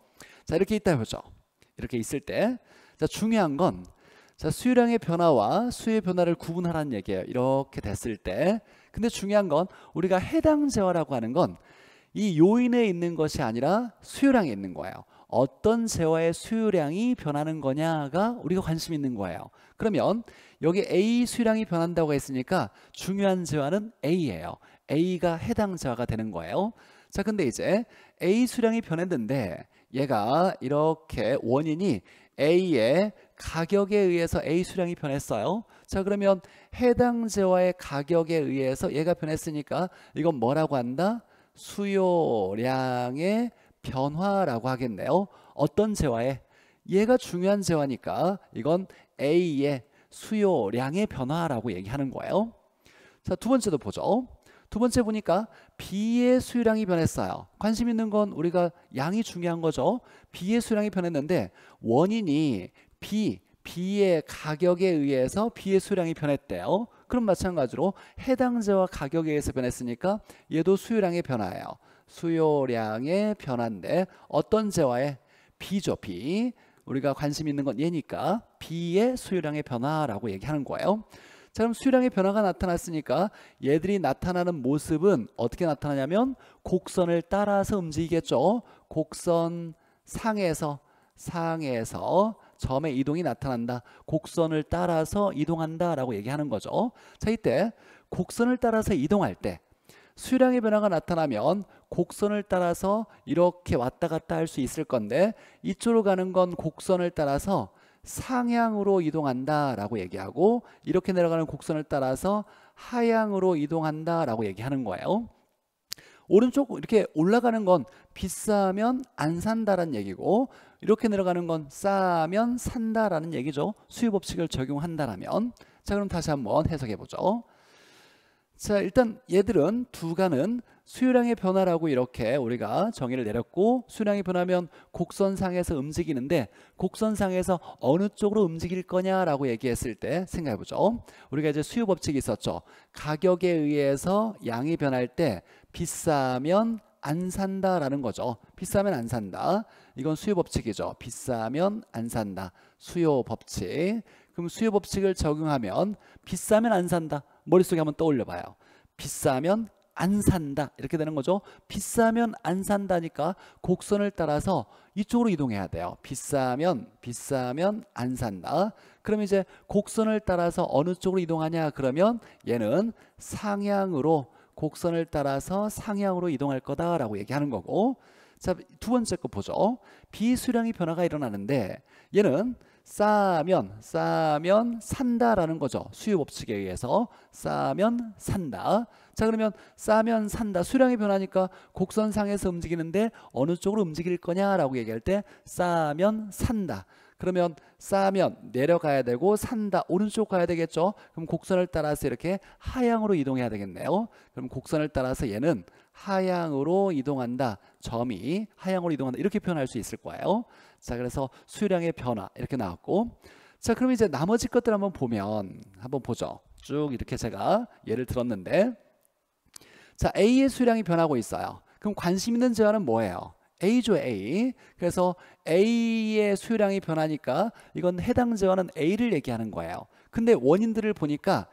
자, 이렇게 있다 보죠. 이렇게 있을 때, 자, 중요한 건 자, 수요량의 변화와 수의 요 변화를 구분하라는 얘기예요. 이렇게 됐을 때. 근데 중요한 건 우리가 해당 재화라고 하는 건이 요인에 있는 것이 아니라 수요량에 있는 거예요. 어떤 재화의 수요량이 변하는 거냐가 우리가 관심 있는 거예요. 그러면 여기 A 수요량이 변한다고 했으니까 중요한 재화는 A예요. A가 해당 재화가 되는 거예요. 자, 근데 이제 A 수량이 변했는데 얘가 이렇게 원인이 A의 가격에 의해서 A 수량이 변했어요. 자, 그러면 해당 재화의 가격에 의해서 얘가 변했으니까 이건 뭐라고 한다? 수요량의 변화라고 하겠네요. 어떤 재화에? 얘가 중요한 재화니까 이건 A의 수요량의 변화라고 얘기하는 거예요. 자, 두 번째도 보죠. 두 번째 보니까 B의 수요량이 변했어요. 관심 있는 건 우리가 양이 중요한 거죠. B의 수요량이 변했는데 원인이 B, B의 가격에 의해서 B의 수요량이 변했대요. 그럼 마찬가지로 해당자와 가격에 의해서 변했으니까 얘도 수요량의 변화예요. 수요량의 변화인데 어떤 재화의 B죠, B. 우리가 관심 있는 건 얘니까 B의 수요량의 변화라고 얘기하는 거예요. 자, 그럼 수요량의 변화가 나타났으니까 얘들이 나타나는 모습은 어떻게 나타나냐면 곡선을 따라서 움직이겠죠. 곡선 상에서 상에서 점의 이동이 나타난다. 곡선을 따라서 이동한다라고 얘기하는 거죠. 자, 이때 곡선을 따라서 이동할 때 수량의 변화가 나타나면 곡선을 따라서 이렇게 왔다 갔다 할 수 있을 건데 이쪽으로 가는 건 곡선을 따라서 상향으로 이동한다 라고 얘기하고 이렇게 내려가는 곡선을 따라서 하향으로 이동한다 라고 얘기하는 거예요 오른쪽 이렇게 올라가는 건 비싸면 안산다라는 얘기고 이렇게 내려가는 건 싸면 산다라는 얘기죠. 수요 법칙을 적용한다라면. 자, 그럼 다시 한번 해석해 보죠. 자, 일단 얘들은 두가는 수요량의 변화라고 이렇게 우리가 정의를 내렸고 수요량이 변하면 곡선상에서 움직이는데 곡선상에서 어느 쪽으로 움직일 거냐라고 얘기했을 때 생각해보죠. 우리가 이제 수요 법칙이 있었죠. 가격에 의해서 양이 변할 때 비싸면 안 산다라는 거죠. 비싸면 안 산다. 이건 수요 법칙이죠. 비싸면 안 산다. 수요 법칙. 그럼 수요 법칙을 적용하면 비싸면 안 산다. 머릿속에 한번 떠올려 봐요. 비싸면 안 산다. 이렇게 되는 거죠. 비싸면 안 산다니까 곡선을 따라서 이쪽으로 이동해야 돼요. 비싸면 비싸면 안 산다. 그럼 이제 곡선을 따라서 어느 쪽으로 이동하냐 그러면 얘는 상향으로 곡선을 따라서 상향으로 이동할 거다라고 얘기하는 거고 자, 두 번째 거 보죠. 비수량이 변화가 일어나는데 얘는 싸면 싸면 산다라는 거죠. 수요 법칙에 의해서 싸면 산다. 자 그러면 싸면 산다. 수량이 변하니까 곡선상에서 움직이는데 어느 쪽으로 움직일 거냐라고 얘기할 때 싸면 산다. 그러면 싸면 내려가야 되고 산다 오른쪽 가야 되겠죠. 그럼 곡선을 따라서 이렇게 하향으로 이동해야 되겠네요. 그럼 곡선을 따라서 얘는 하향으로 이동한다. 점이 하향으로 이동한다. 이렇게 표현할 수 있을 거예요. 자 그래서 수량의 변화 이렇게 나왔고 자 그럼 이제 나머지 것들 한번 보면 한번 보죠. 쭉 이렇게 제가 예를 들었는데 자 A의 수량이 변하고 있어요. 그럼 관심 있는 제한은 뭐예요? A죠, A. 그래서 A의 수요량이 변하니까 이건 해당 재화는 A를 얘기하는 거예요. 근데 원인들을 보니까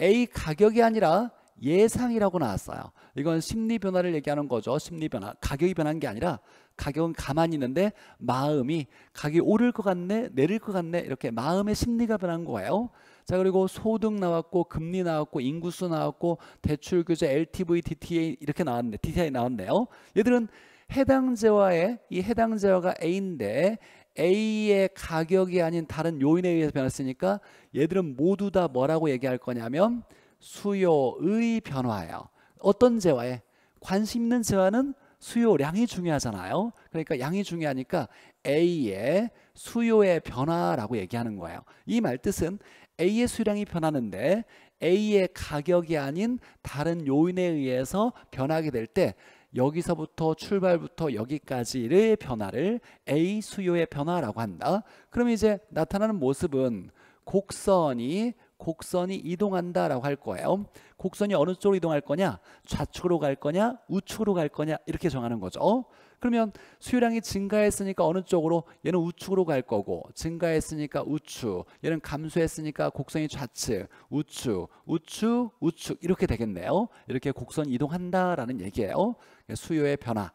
A 가격이 아니라 예상이라고 나왔어요. 이건 심리 변화를 얘기하는 거죠. 심리 변화. 가격이 변한 게 아니라 가격은 가만히 있는데 마음이 가격이 오를 것 같네, 내릴 것 같네 이렇게 마음의 심리가 변한 거예요. 자 그리고 소득 나왔고 금리 나왔고 인구수 나왔고 대출 규제 LTV DTA 이렇게 나왔네. DTI 나왔네요. 얘들은 해당재와의이해당재와가 A인데 A의 가격이 아닌 다른 요인에 의해서 변했으니까 얘들은 모두 다 뭐라고 얘기할 거냐면 수요의 변화예요. 어떤 재화에 관심 있는 재화는 수요량이 중요하잖아요. 그러니까 양이 중요하니까 A의 수요의 변화라고 얘기하는 거예요. 이 말뜻은 A의 수량이 요 변하는데 A의 가격이 아닌 다른 요인에 의해서 변하게 될때 여기서부터 출발부터 여기까지의 변화를 A 수요의 변화라고 한다. 그럼 이제 나타나는 모습은 곡선이 곡선이 이동한다라고 할 거예요. 곡선이 어느 쪽으로 이동할 거냐? 좌측으로 갈 거냐? 우측으로 갈 거냐? 이렇게 정하는 거죠. 그러면 수요량이 증가했으니까 어느 쪽으로 얘는 우측으로 갈 거고 증가했으니까 우측 얘는 감소했으니까 곡선이 좌측 우측 우측 우측 이렇게 되겠네요 이렇게 곡선 이동한다라는 얘기예요 수요의 변화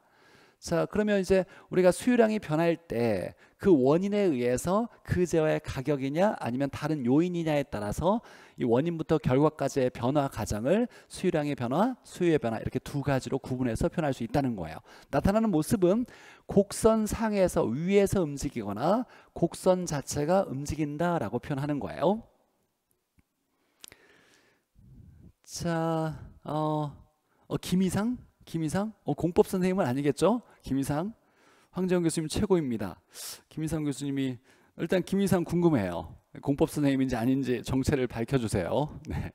자 그러면 이제 우리가 수요량이 변할 때그 원인에 의해서 그 재화의 가격이냐 아니면 다른 요인이냐에 따라서 이 원인부터 결과까지의 변화 과정을 수요량의 변화, 수요의 변화 이렇게 두 가지로 구분해서 표현할 수 있다는 거예요. 나타나는 모습은 곡선 상에서 위에서 움직이거나 곡선 자체가 움직인다라고 표현하는 거예요. 자, 어, 어 김이상, 김이상, 어, 공법 선생님은 아니겠죠? 김이상. 황재영 교수님 최고입니다. 김희상 교수님이 일단 김희상 궁금해요. 공법 선생님인지 아닌지 정체를 밝혀주세요. 네.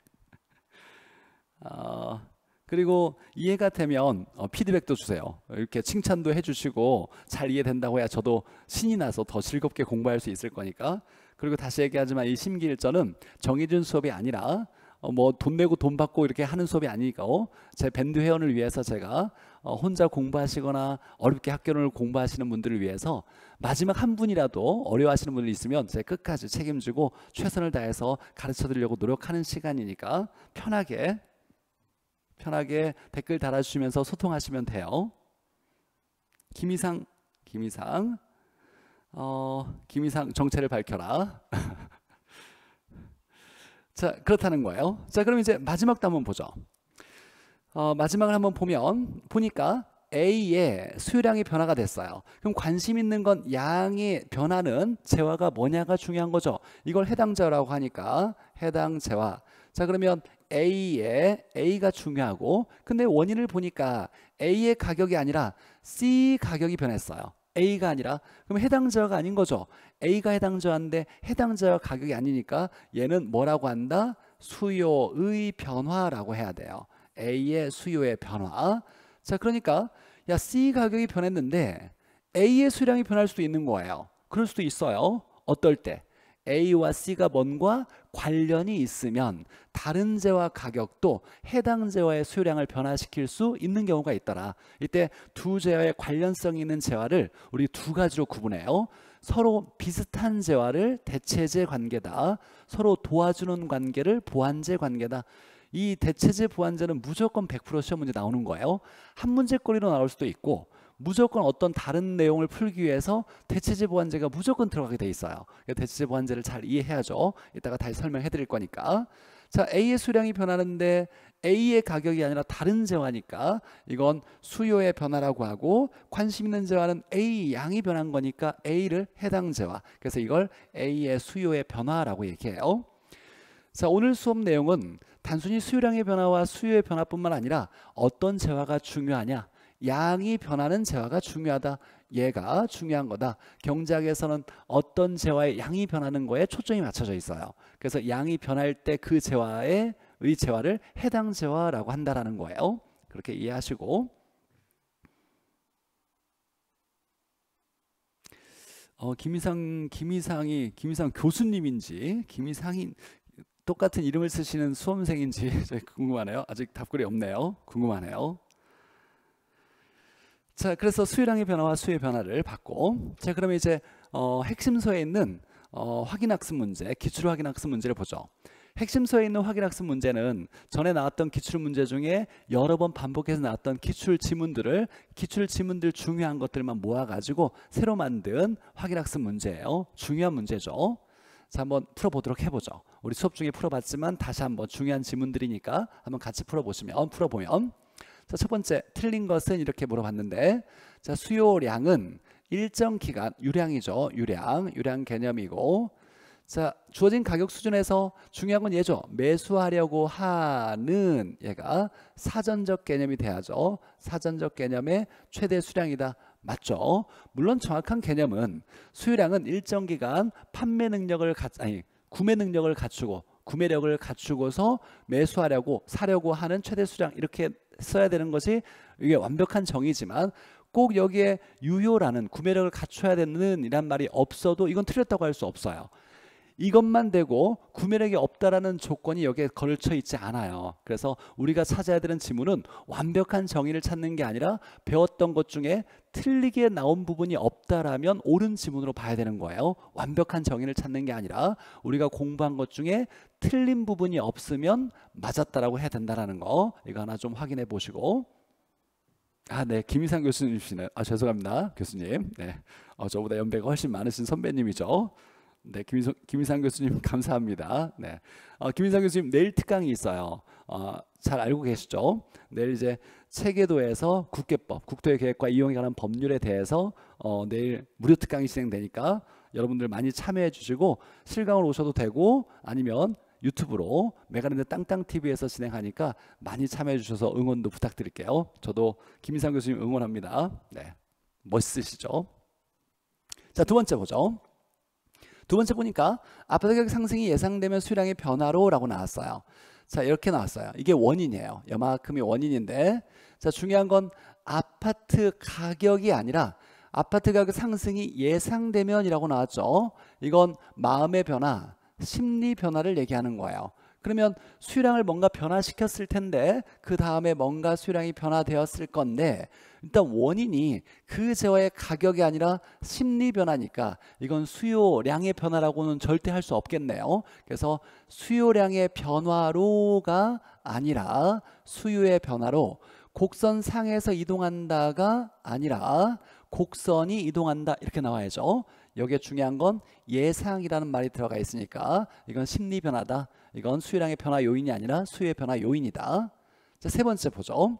어, 그리고 이해가 되면 어, 피드백도 주세요. 이렇게 칭찬도 해주시고 잘 이해된다고 해야 저도 신이 나서 더 즐겁게 공부할 수 있을 거니까. 그리고 다시 얘기하지만 이 심기일전은 정해진 수업이 아니라 어, 뭐돈 내고 돈 받고 이렇게 하는 수업이 아니니까 어, 제 밴드 회원을 위해서 제가 어, 혼자 공부하시거나 어렵게 학교를 공부하시는 분들을 위해서 마지막 한 분이라도 어려워하시는 분들 있으면 제 끝까지 책임지고 최선을 다해서 가르쳐 드리려고 노력하는 시간이니까 편하게 편하게 댓글 달아주시면서 소통하시면 돼요. 김이상 김이상 어, 김이상 정체를 밝혀라. 자, 그렇다는 거예요. 자, 그럼 이제 마지막도 한번 보죠. 어, 마지막을 한번 보면 보니까 A의 수요량이 변화가 됐어요. 그럼 관심 있는 건 양의 변화는 재화가 뭐냐가 중요한 거죠. 이걸 해당 재화라고 하니까 해당 재화. 자, 그러면 A의 A가 중요하고 근데 원인을 보니까 A의 가격이 아니라 C 가격이 변했어요. A가 아니라 그럼 해당자가 아닌 거죠. A가 해당자인데 해당자가 가격이 아니니까 얘는 뭐라고 한다? 수요의 변화라고 해야 돼요. A의 수요의 변화. 자, 그러니까 야 C 가격이 변했는데 A의 수량이 변할 수도 있는 거예요. 그럴 수도 있어요. 어떨 때? A와 C가 뭔가 관련이 있으면 다른 재화 가격도 해당 재화의 수요량을 변화시킬 수 있는 경우가 있더라. 이때 두 재화의 관련성 있는 재화를 우리 두 가지로 구분해요. 서로 비슷한 재화를 대체재 관계다. 서로 도와주는 관계를 보완재 관계다. 이 대체재 보완재는 무조건 100% 시험 문제 나오는 거예요. 한 문제거리로 나올 수도 있고 무조건 어떤 다른 내용을 풀기 위해서 대체제 보완제가 무조건 들어가게 돼 있어요. 그러니까 대체제 보완제를 잘 이해해야죠. 이따가 다시 설명해 드릴 거니까. 자, A의 수량이 변하는데 A의 가격이 아니라 다른 재화니까 이건 수요의 변화라고 하고 관심 있는 재화는 A 양이 변한 거니까 A를 해당 재화. 그래서 이걸 A의 수요의 변화라고 얘기해요. 자, 오늘 수업 내용은 단순히 수요량의 변화와 수요의 변화뿐만 아니라 어떤 재화가 중요하냐 양이 변하는 재화가 중요하다. 얘가 중요한 거다. 경제학에서는 어떤 재화의 양이 변하는 거에 초점이 맞춰져 있어요. 그래서 양이 변할 때 그 재화의 의 재화를 해당 재화라고 한다라는 거예요. 그렇게 이해하시고 어, 김희상 김희상이 김희상 교수님인지 김희상인 똑같은 이름을 쓰시는 수험생인지 궁금하네요. 아직 답글이 없네요. 궁금하네요. 자, 그래서 수요량의 변화와 수의 변화를 받고 자, 그러면 이제 어, 핵심서에 있는 어, 확인학습 문제, 기출 확인학습 문제를 보죠. 핵심서에 있는 확인학습 문제는 전에 나왔던 기출 문제 중에 여러 번 반복해서 나왔던 기출 지문들을 기출 지문들 중요한 것들만 모아가지고 새로 만든 확인학습 문제예요. 중요한 문제죠. 자, 한번 풀어보도록 해보죠. 우리 수업 중에 풀어봤지만 다시 한번 중요한 지문들이니까 한번 같이 풀어보시면, 풀어보면 자, 첫 번째 틀린 것은 이렇게 물어봤는데 자, 수요량은 일정 기간 유량이죠. 유량, 유량 개념이고 자, 주어진 가격 수준에서 중요한 건 얘죠. 매수하려고 하는 얘가 사전적 개념이 돼야죠. 사전적 개념의 최대 수량이다. 맞죠? 물론 정확한 개념은 수요량은 일정 기간 판매 능력을 갖 아니 구매 능력을 갖추고 구매력을 갖추고서 매수하려고 사려고 하는 최대 수량 이렇게 써야 되는 것이 이게 완벽한 정의지만 꼭 여기에 유효라는 구매력을 갖춰야 되는 이란 말이 없어도 이건 틀렸다고 할 수 없어요. 이것만 되고 구매력이 없다라는 조건이 여기에 걸쳐 있지 않아요. 그래서 우리가 찾아야 되는 지문은 완벽한 정의를 찾는 게 아니라 배웠던 것 중에 틀리게 나온 부분이 없다라면 옳은 지문으로 봐야 되는 거예요. 완벽한 정의를 찾는 게 아니라 우리가 공부한 것 중에 틀린 부분이 없으면 맞았다라고 해야 된다라는 거 이거 하나 좀 확인해 보시고 아, 네. 김희상 교수님이시네 아, 죄송합니다. 교수님. 네. 어, 저보다 연배가 훨씬 많으신 선배님이죠. 네, 김인성, 김인상 교수님 감사합니다. 네, 어, 김인상 교수님 내일 특강이 있어요. 어, 잘 알고 계시죠? 내일 이제 체계도에서 국계법, 국토의 계획과 이용에 관한 법률에 대해서 어, 내일 무료 특강이 진행되니까 여러분들 많이 참여해 주시고 실강으로 오셔도 되고 아니면 유튜브로 메가랜드 땅땅TV에서 진행하니까 많이 참여해 주셔서 응원도 부탁드릴게요. 저도 김인상 교수님 응원합니다. 네, 멋있으시죠? 자, 두 번째 보죠. 두 번째 보니까 아파트 가격 상승이 예상되면 수량의 변화로 라고 나왔어요. 자 이렇게 나왔어요. 이게 원인이에요. 여만큼이 원인인데 자 중요한 건 아파트 가격이 아니라 아파트 가격 상승이 예상되면이라고 나왔죠. 이건 마음의 변화, 심리 변화를 얘기하는 거예요. 그러면 수요량을 뭔가 변화시켰을 텐데 그 다음에 뭔가 수요량이 변화되었을 건데 일단 원인이 그 재화의 가격이 아니라 심리 변화니까 이건 수요량의 변화라고는 절대 할 수 없겠네요. 그래서 수요량의 변화로가 아니라 수요의 변화로 곡선 상에서 이동한다가 아니라 곡선이 이동한다 이렇게 나와야죠. 여기에 중요한 건 예상이라는 말이 들어가 있으니까 이건 심리 변화다. 이건 수요량의 변화 요인이 아니라 수요의 변화 요인이다. 자, 세 번째 보죠.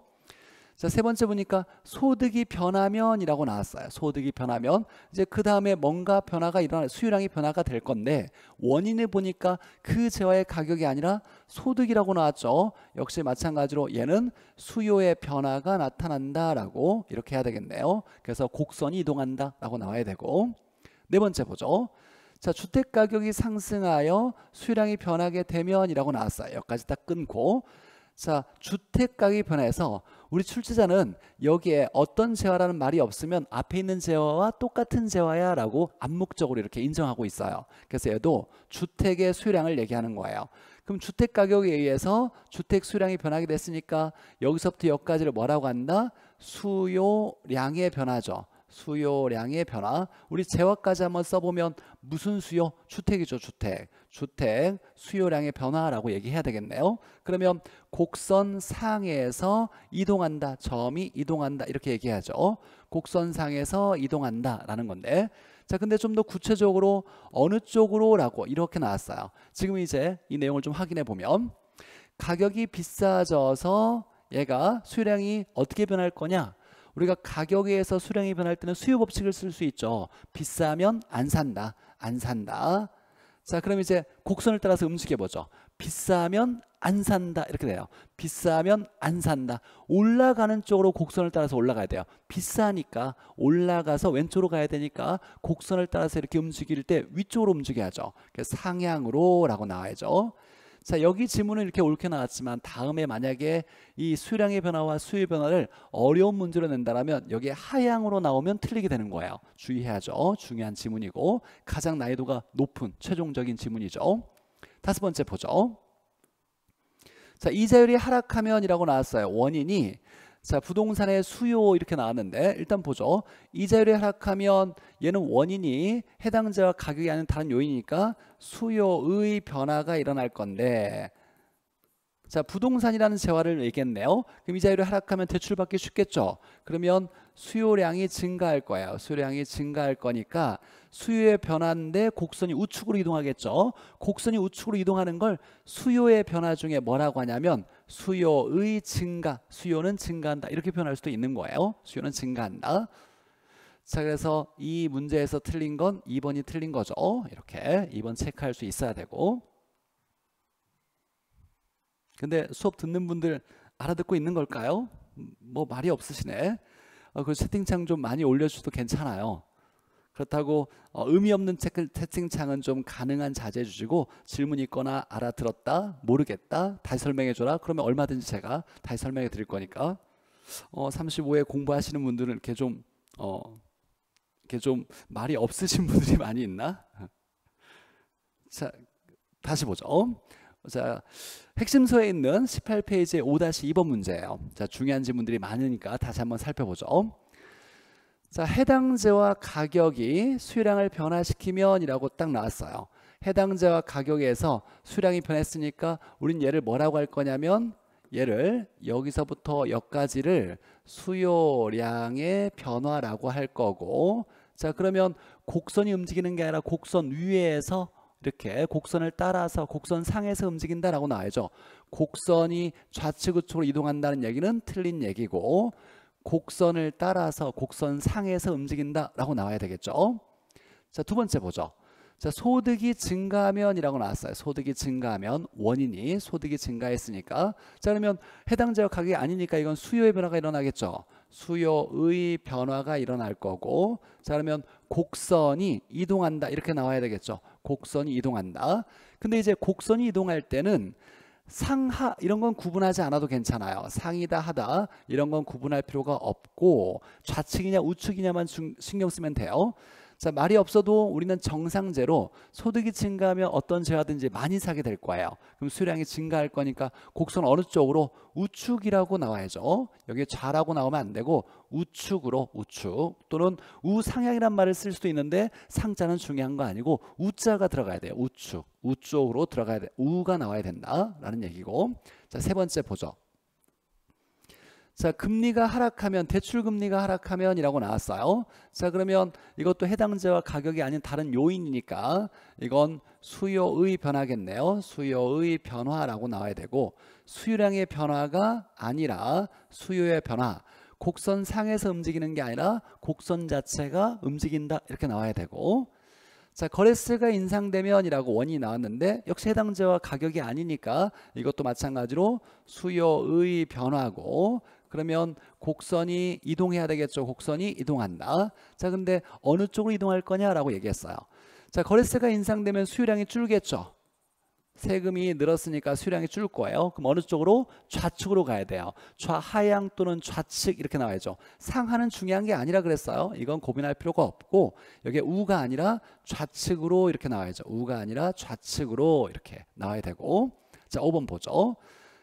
자, 세 번째 보니까 소득이 변하면이라고 나왔어요. 소득이 변하면 이제 그 다음에 뭔가 변화가 일어날 수요량이 변화가 될 건데 원인을 보니까 그 재화의 가격이 아니라 소득이라고 나왔죠. 역시 마찬가지로 얘는 수요의 변화가 나타난다라고 이렇게 해야 되겠네요. 그래서 곡선이 이동한다라고 나와야 되고 네 번째 보죠. 자, 주택 가격이 상승하여 수량이 변하게 되면이라고 나왔어요. 여기까지 딱 끊고 자, 주택 가격이 변해서 우리 출제자는 여기에 어떤 재화라는 말이 없으면 앞에 있는 재화와 똑같은 재화야 라고 암묵적으로 이렇게 인정하고 있어요. 그래서 얘도 주택의 수량을 얘기하는 거예요. 그럼 주택 가격에 의해서 주택 수량이 변하게 됐으니까 여기서부터 여기까지를 뭐라고 한다? 수요량의 변화죠. 수요량의 변화 우리 재화까지 한번 써보면 무슨 수요? 주택이죠 주택 주택 수요량의 변화라고 얘기해야 되겠네요 그러면 곡선 상에서 이동한다 점이 이동한다 이렇게 얘기하죠 곡선 상에서 이동한다 라는 건데 자 근데 좀 더 구체적으로 어느 쪽으로 라고 이렇게 나왔어요 지금 이제 이 내용을 좀 확인해 보면 가격이 비싸져서 얘가 수요량이 어떻게 변할 거냐 우리가 가격에 서 수량이 변할 때는 수요 법칙을 쓸 수 있죠. 비싸면 안 산다. 안 산다. 자, 그럼 이제 곡선을 따라서 움직여 보죠. 비싸면 안 산다. 이렇게 돼요. 비싸면 안 산다. 올라가는 쪽으로 곡선을 따라서 올라가야 돼요. 비싸니까 올라가서 왼쪽으로 가야 되니까 곡선을 따라서 이렇게 움직일 때 위쪽으로 움직여야죠. 상향으로라고 나와야죠. 자, 여기 지문은 이렇게 옳게 나왔지만 다음에 만약에 이 수량의 변화와 수의 변화를 어려운 문제로 낸다라면 여기에 하향으로 나오면 틀리게 되는 거예요. 주의해야죠. 중요한 지문이고 가장 난이도가 높은 최종적인 지문이죠. 다섯 번째 보죠. 자, 이자율이 하락하면이라고 나왔어요. 원인이 자, 부동산의 수요 이렇게 나왔는데 일단 보죠. 이자율이 하락하면 얘는 원인이 해당자와 가격이 아닌 다른 요인이니까 수요의 변화가 일어날 건데 자, 부동산이라는 재화를 얘기했네요. 그럼 이자율이 하락하면 대출받기 쉽겠죠. 그러면 수요량이 증가할 거예요. 수요량이 증가할 거니까 수요의 변화인데 곡선이 우측으로 이동하겠죠. 곡선이 우측으로 이동하는 걸 수요의 변화 중에 뭐라고 하냐면 수요의 증가, 수요는 증가한다 이렇게 표현할 수도 있는 거예요. 수요는 증가한다. 자 그래서 이 문제에서 틀린 건 2번이 틀린 거죠. 이렇게 2번 체크할 수 있어야 되고 근데 수업 듣는 분들 알아듣고 있는 걸까요? 뭐 말이 없으시네. 어, 그 채팅창 좀 많이 올려주셔도 괜찮아요. 그렇다고 어, 의미 없는 채팅창은 좀 가능한 자제해 주시고 질문 있거나 알아들었다 모르겠다 다시 설명해 줘라 그러면 얼마든지 제가 다시 설명해 드릴 거니까 어, 35회 공부하시는 분들은 이렇게 좀 어, 이렇게 좀 말이 없으신 분들이 많이 있나? 자 다시 보죠. 자 핵심서에 있는 18페이지의 5-2번 문제예요. 자 중요한 질문들이 많으니까 다시 한번 살펴보죠. 자, 해당제와 가격이 수량을 변화시키면이라고 딱 나왔어요. 해당제와 가격에서 수량이 변했으니까 우린 얘를 뭐라고 할 거냐면 얘를 여기서부터 여기까지를 수요량의 변화라고 할 거고 자 그러면 곡선이 움직이는 게 아니라 곡선 위에서 이렇게 곡선을 따라서 곡선 상에서 움직인다라고 나와야죠. 곡선이 좌측 우측으로 이동한다는 얘기는 틀린 얘기고 곡선을 따라서 곡선 상에서 움직인다라고 나와야 되겠죠. 자, 두 번째 보죠. 자, 소득이 증가하면이라고 나왔어요. 소득이 증가하면 원인이 소득이 증가했으니까 자, 그러면 해당 지역 가격이 아니니까 이건 수요의 변화가 일어나겠죠. 수요의 변화가 일어날 거고 자, 그러면 곡선이 이동한다 이렇게 나와야 되겠죠. 곡선이 이동한다. 근데 이제 곡선이 이동할 때는 상하 이런 건 구분하지 않아도 괜찮아요. 상이다 하다 이런 건 구분할 필요가 없고 좌측이냐 우측이냐만 중, 신경 쓰면 돼요. 자, 말이 없어도 우리는 정상제로 소득이 증가하면 어떤 재화든지 많이 사게 될 거예요. 그럼 수량이 증가할 거니까 곡선 어느 쪽으로 우측이라고 나와야죠. 여기 좌라고 나오면 안 되고 우측으로 우측 또는 우상향이란 말을 쓸 수도 있는데 상자는 중요한 거 아니고 우자가 들어가야 돼요. 우측 우쪽으로 들어가야 돼. 우가 나와야 된다라는 얘기고 자 세 번째 보죠. 자, 금리가 하락하면 대출 금리가 하락하면이라고 나왔어요. 자, 그러면 이것도 해당자와 가격이 아닌 다른 요인이니까 이건 수요의 변화겠네요. 수요의 변화라고 나와야 되고 수요량의 변화가 아니라 수요의 변화. 곡선 상에서 움직이는 게 아니라 곡선 자체가 움직인다 이렇게 나와야 되고 자 거래세가 인상되면이라고 원이 나왔는데 역시 해당자와 가격이 아니니까 이것도 마찬가지로 수요의 변화고 그러면 곡선이 이동해야 되겠죠. 곡선이 이동한다. 자, 근데 어느 쪽으로 이동할 거냐라고 얘기했어요. 자, 거래세가 인상되면 수요량이 줄겠죠. 세금이 늘었으니까 수량이 줄 거예요. 그럼 어느 쪽으로? 좌측으로 가야 돼요. 좌하향 또는 좌측 이렇게 나와야죠. 상하는 중요한 게 아니라 그랬어요. 이건 고민할 필요가 없고 여기에 우가 아니라 좌측으로 이렇게 나와야죠. 우가 아니라 좌측으로 이렇게 나와야 되고 자 5번 보죠.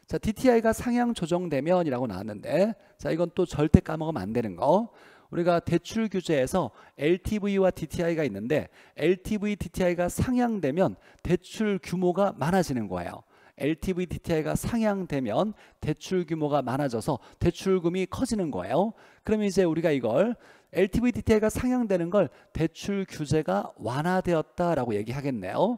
자, DTI가 상향 조정되면이라고 나왔는데 자, 이건 또 절대 까먹으면 안 되는 거. 우리가 대출 규제에서 LTV와 DTI가 있는데 LTV, DTI가 상향되면 대출 규모가 많아지는 거예요. LTV, DTI가 상향되면 대출 규모가 많아져서 대출금이 커지는 거예요. 그러면 이제 우리가 이걸 LTV, DTI가 상향되는 걸 대출 규제가 완화되었다라고 얘기하겠네요.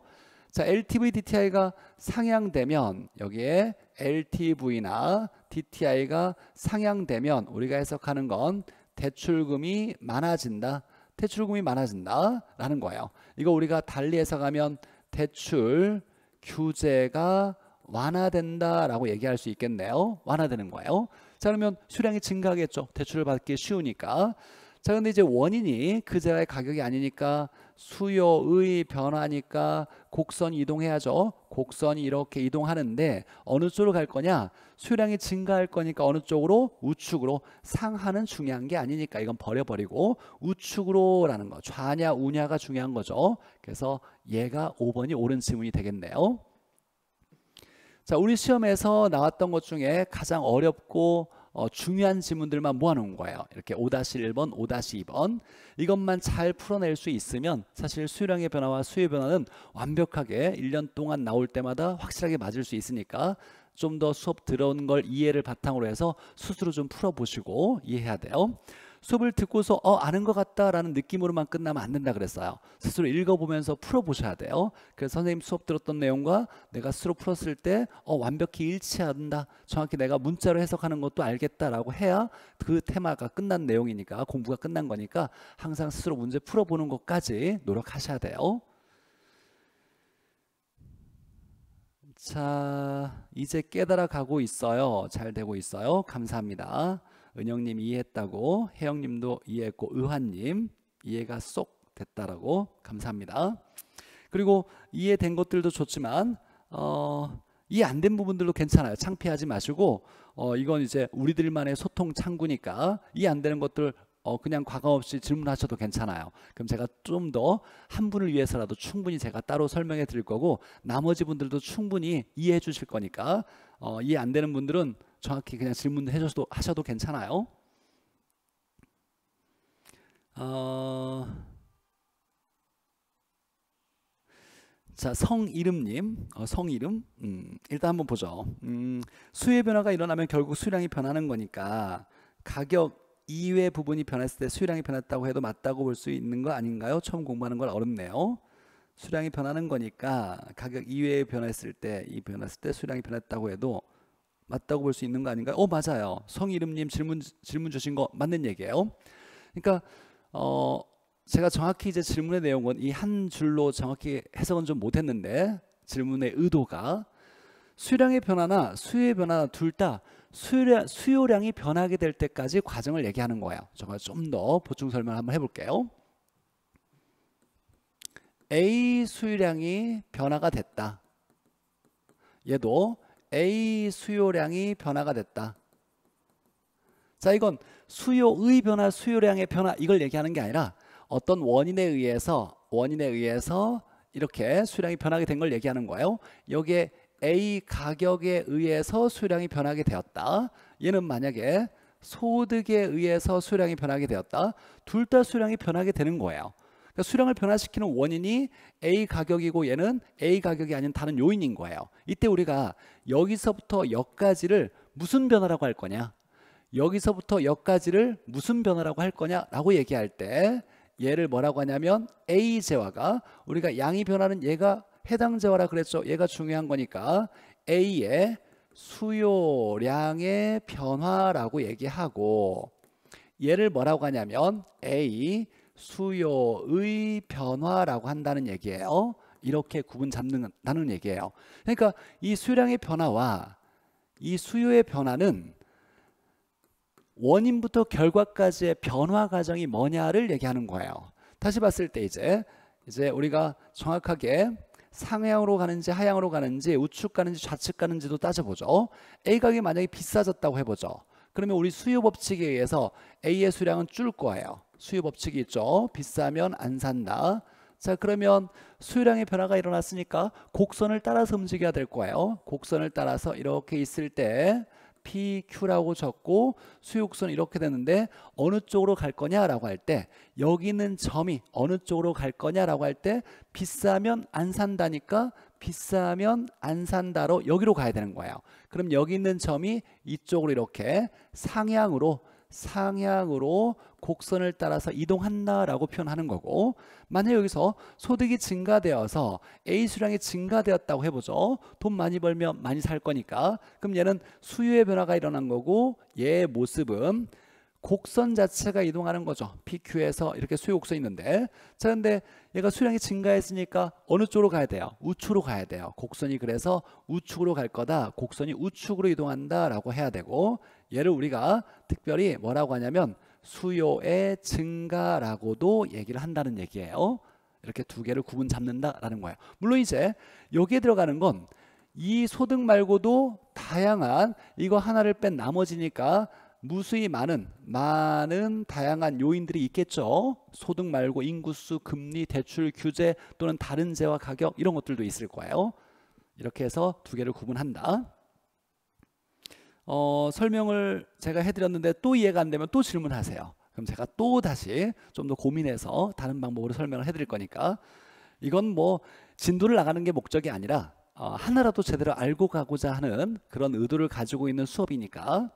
자, LTV, DTI가 상향되면 여기에 LTV나 DTI가 상향되면 우리가 해석하는 건 대출금이 많아진다. 대출금이 많아진다라는 거예요. 이거 우리가 달리 해석하면 대출 규제가 완화된다라고 얘기할 수 있겠네요. 완화되는 거예요. 자 그러면 수량이 증가하겠죠. 대출을 받기 쉬우니까. 자 근데 이제 원인이 그제의 가격이 아니니까 수요의 변화니까 곡선 이동해야죠. 이 곡선이 이렇게 이동하는데 어느 쪽으로 갈 거냐? 수량이 증가할 거니까 어느 쪽으로? 우측으로. 상하는 중요한 게 아니니까 이건 버려버리고 우측으로라는 거. 좌냐 우냐가 중요한 거죠. 그래서 얘가 5번이 옳은 질문이 되겠네요. 자, 우리 시험에서 나왔던 것 중에 가장 어렵고 어, 중요한 지문들만 모아놓은 거예요. 이렇게 5-1번, 5-2번 이것만 잘 풀어낼 수 있으면 사실 수요량의 변화와 수요의 변화는 완벽하게 1년 동안 나올 때마다 확실하게 맞을 수 있으니까 좀 더 수업 들어온 걸 이해를 바탕으로 해서 스스로 좀 풀어보시고 이해해야 돼요. 수업을 듣고서 어 아는 것 같다라는 느낌으로만 끝나면 안 된다 그랬어요. 스스로 읽어보면서 풀어보셔야 돼요. 그래서 선생님 수업 들었던 내용과 내가 스스로 풀었을 때어 완벽히 일치한다. 정확히 내가 문자로 해석하는 것도 알겠다라고 해야 그 테마가 끝난 내용이니까 공부가 끝난 거니까 항상 스스로 문제 풀어보는 것까지 노력하셔야 돼요. 자, 이제 깨달아 가고 있어요. 잘 되고 있어요. 감사합니다. 은영님 이해했다고, 혜영님도 이해했고, 의환님 이해가 쏙 됐다라고 감사합니다. 그리고 이해된 것들도 좋지만 어, 이해 안 된 부분들도 괜찮아요. 창피하지 마시고 어, 이건 이제 우리들만의 소통 창구니까 이해 안 되는 것들 어, 그냥 과감 없이 질문하셔도 괜찮아요. 그럼 제가 좀 더 한 분을 위해서라도 충분히 제가 따로 설명해 드릴 거고 나머지 분들도 충분히 이해해 주실 거니까 어, 이해 안 되는 분들은 정확히 그냥 질문 해줘도 하셔도 괜찮아요. 어... 자, 성이름님, 어, 성이름. 음, 일단 한번 보죠. 음, 수의 변화가 일어나면 결국 수량이 변하는 거니까 가격 이외 부분이 변했을 때 수량이 변했다고 해도 맞다고 볼 수 있는 거 아닌가요? 처음 공부하는 걸 어렵네요. 수량이 변하는 거니까 가격 이외에 변했을 때 이 변했을 때 수량이 변했다고 해도 맞다고 볼 수 있는 거 아닌가요? 어 맞아요. 성이름님 질문 질문 주신 거 맞는 얘기예요. 그러니까 어 제가 정확히 이제 질문의 내용은 이 한 줄로 정확히 해석은 좀 못했는데 질문의 의도가 수량의 변화나 수요의 변화 둘 다 수요량, 수요량이 변하게 될 때까지 과정을 얘기하는 거예요. 정말 좀더 보충 설명을 한번 해볼게요. A 수요량이 변화가 됐다. 얘도 A 수요량이 변화가 됐다. 자 이건 수요의 변화, 수요량의 변화 이걸 얘기하는 게 아니라 어떤 원인에 의해서 원인에 의해서 이렇게 수량이 변하게 된 걸 얘기하는 거예요. 여기에 A 가격에 의해서 수량이 변하게 되었다. 얘는 만약에 소득에 의해서 수량이 변하게 되었다. 둘 다 수량이 변하게 되는 거예요. 그러니까 수량을 변화시키는 원인이 A 가격이고 얘는 A 가격이 아닌 다른 요인인 거예요. 이때 우리가 여기서부터 여기까지를 무슨 변화라고 할 거냐? 여기서부터 여기까지를 무슨 변화라고 할 거냐라고 얘기할 때 얘를 뭐라고 하냐면 A 재화가 우리가 양이 변하는 얘가 해당 재화라 그랬죠. 얘가 중요한 거니까 A의 수요량의 변화라고 얘기하고 얘를 뭐라고 하냐면 A 수요의 변화라고 한다는 얘기예요. 이렇게 구분 잡는다는 얘기예요. 그러니까 이 수량의 변화와 이 수요의 변화는 원인부터 결과까지의 변화 과정이 뭐냐를 얘기하는 거예요. 다시 봤을 때 이제 이제 우리가 정확하게 상향으로 가는지 하향으로 가는지 우측 가는지 좌측 가는지도 따져보죠. A 가격이 만약에 비싸졌다고 해보죠. 그러면 우리 수요 법칙에 의해서 A의 수량은 줄 거예요. 수요 법칙이 있죠. 비싸면 안 산다. 자 그러면 수요량의 변화가 일어났으니까 곡선을 따라서 움직여야 될 거예요. 곡선을 따라서 이렇게 있을 때 PQ라고 적고 수요곡선 이렇게 되는데 어느 쪽으로 갈 거냐라고 할 때 여기 있는 점이 어느 쪽으로 갈 거냐라고 할 때 비싸면 안 산다니까 비싸면 안 산다로 여기로 가야 되는 거예요. 그럼 여기 있는 점이 이쪽으로 이렇게 상향으로 상향으로 곡선을 따라서 이동한다라고 표현하는 거고 만약 여기서 소득이 증가되어서 A 수량이 증가되었다고 해보죠. 돈 많이 벌면 많이 살 거니까 그럼 얘는 수요의 변화가 일어난 거고 얘의 모습은 곡선 자체가 이동하는 거죠. PQ에서 이렇게 수요 곡선이 있는데 자 근데 얘가 수량이 증가했으니까 어느 쪽으로 가야 돼요? 우측으로 가야 돼요. 곡선이 그래서 우측으로 갈 거다. 곡선이 우측으로 이동한다라고 해야 되고 얘를 우리가 특별히 뭐라고 하냐면 수요의 증가라고도 얘기를 한다는 얘기예요. 이렇게 두 개를 구분 잡는다라는 거예요. 물론 이제 여기에 들어가는 건 이 소득 말고도 다양한 이거 하나를 뺀 나머지니까 무수히 많은 많은 다양한 요인들이 있겠죠. 소득 말고 인구수, 금리, 대출, 규제 또는 다른 재화 가격 이런 것들도 있을 거예요. 이렇게 해서 두 개를 구분한다. 어, 설명을 제가 해드렸는데 또 이해가 안 되면 또 질문하세요. 그럼 제가 또 다시 좀 더 고민해서 다른 방법으로 설명을 해드릴 거니까 이건 뭐 진도를 나가는 게 목적이 아니라 어, 하나라도 제대로 알고 가고자 하는 그런 의도를 가지고 있는 수업이니까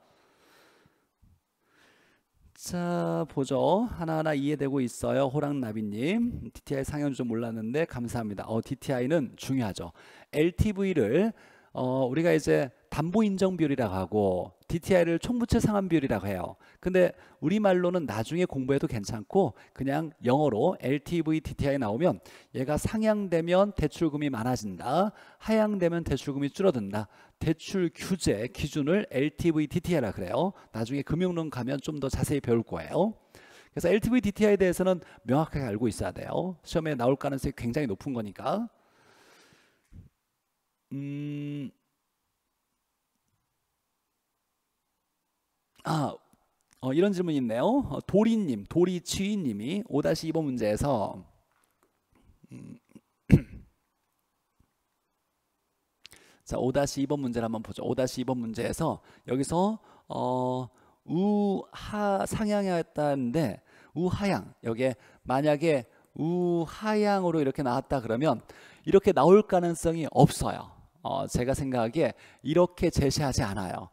자 보죠 하나하나 이해되고 있어요 호랑나비님 DTI 상향 좀 몰랐는데 감사합니다 어 DTI는 중요하죠 LTV를 어, 우리가 이제 담보 인정 비율이라고 하고 DTI를 총부채 상환 비율이라고 해요. 근데 우리말로는 나중에 공부해도 괜찮고 그냥 영어로 LTV DTI 나오면 얘가 상향되면 대출금이 많아진다. 하향되면 대출금이 줄어든다. 대출 규제 기준을 LTV DTI라 그래요. 나중에 금융론 가면 좀 더 자세히 배울 거예요. 그래서 LTV DTI에 대해서는 명확하게 알고 있어야 돼요. 시험에 나올 가능성이 굉장히 높은 거니까. 음... 아, 어, 이런 질문이 있네요. 어, 도리님, 도리치인님이 5-2번 문제에서 음, 자 5-2번 문제를 한번 보죠. 5-2번 문제에서 여기서 어, 우하 상향이었다는데 우하향 여기에 만약에 우하향으로 이렇게 나왔다 그러면 이렇게 나올 가능성이 없어요. 어, 제가 생각하기에 이렇게 제시하지 않아요.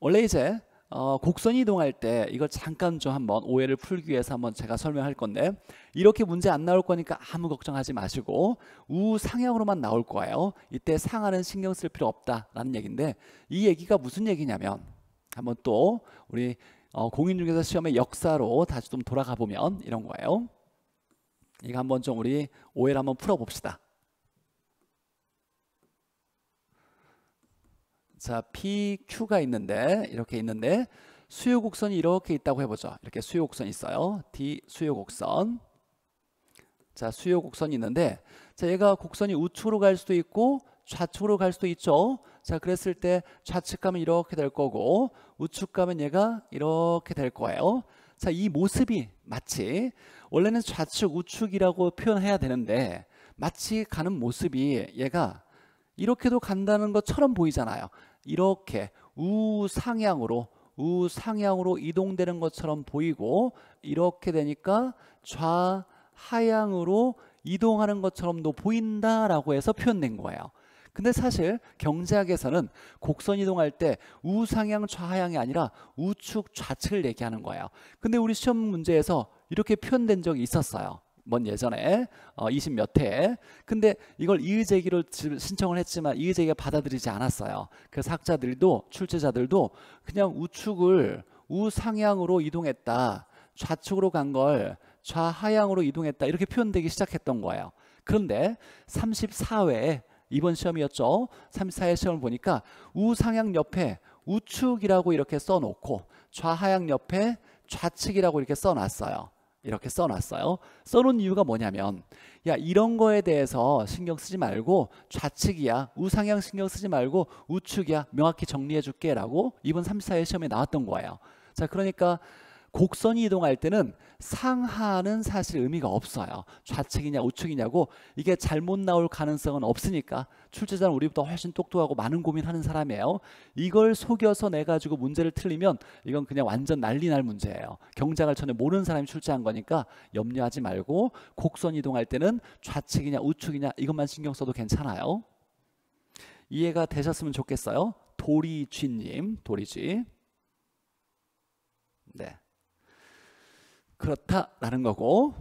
원래 이제 어, 곡선 이동할 때 이걸 잠깐 좀 한번 오해를 풀기 위해서 한번 제가 설명할 건데 이렇게 문제 안 나올 거니까 아무 걱정하지 마시고 우상향으로만 나올 거예요. 이때 상하는 신경 쓸 필요 없다라는 얘기인데 이 얘기가 무슨 얘기냐면 한번 또 우리 어, 공인중개사 시험의 역사로 다시 좀 돌아가 보면 이런 거예요. 이거 한번 좀 우리 오해를 한번 풀어봅시다. 자, PQ가 있는데 이렇게 있는데 수요 곡선이 이렇게 있다고 해보죠. 이렇게 수요 곡선이 있어요. D 수요 곡선. 자, 수요 곡선이 있는데 자, 얘가 곡선이 우측으로 갈 수도 있고 좌측으로 갈 수도 있죠. 자, 그랬을 때 좌측 가면 이렇게 될 거고 우측 가면 얘가 이렇게 될 거예요. 자, 이 모습이 마치 원래는 좌측 우측이라고 표현해야 되는데 마치 가는 모습이 얘가 이렇게도 간다는 것처럼 보이잖아요. 이렇게 우상향으로 우상향으로 이동되는 것처럼 보이고 이렇게 되니까 좌하향으로 이동하는 것처럼도 보인다라고 해서 표현된 거예요. 근데 사실 경제학에서는 곡선 이동할 때 우상향 좌하향이 아니라 우측 좌측을 얘기하는 거예요. 근데 우리 시험 문제에서 이렇게 표현된 적이 있었어요. 먼 예전에 어, 20 몇 회. 근데 이걸 이의제기를 신청을 했지만 이의제기가 받아들이지 않았어요 그래서 학자들도 출제자들도 그냥 우측을 우상향으로 이동했다 좌측으로 간 걸 좌하향으로 이동했다 이렇게 표현되기 시작했던 거예요 그런데 34회 이번 시험이었죠 34회 시험을 보니까 우상향 옆에 우측이라고 이렇게 써놓고 좌하향 옆에 좌측이라고 이렇게 써놨어요 이렇게 써놨어요. 써놓은 이유가 뭐냐면 야 이런 거에 대해서 신경 쓰지 말고 좌측이야 우상향 신경 쓰지 말고 우측이야 명확히 정리해줄게 라고 이번 34회 시험에 나왔던 거예요. 자 그러니까 곡선이 이동할 때는 상하는 사실 의미가 없어요. 좌측이냐 우측이냐고 이게 잘못 나올 가능성은 없으니까 출제자는 우리보다 훨씬 똑똑하고 많은 고민하는 사람이에요. 이걸 속여서 내 가지고 문제를 틀리면 이건 그냥 완전 난리 날 문제예요. 경작을 전혀 모르는 사람이 출제한 거니까 염려하지 말고 곡선 이동할 때는 좌측이냐 우측이냐 이것만 신경 써도 괜찮아요. 이해가 되셨으면 좋겠어요. 도리쥐님, 도리쥐. 네. 그렇다라는 거고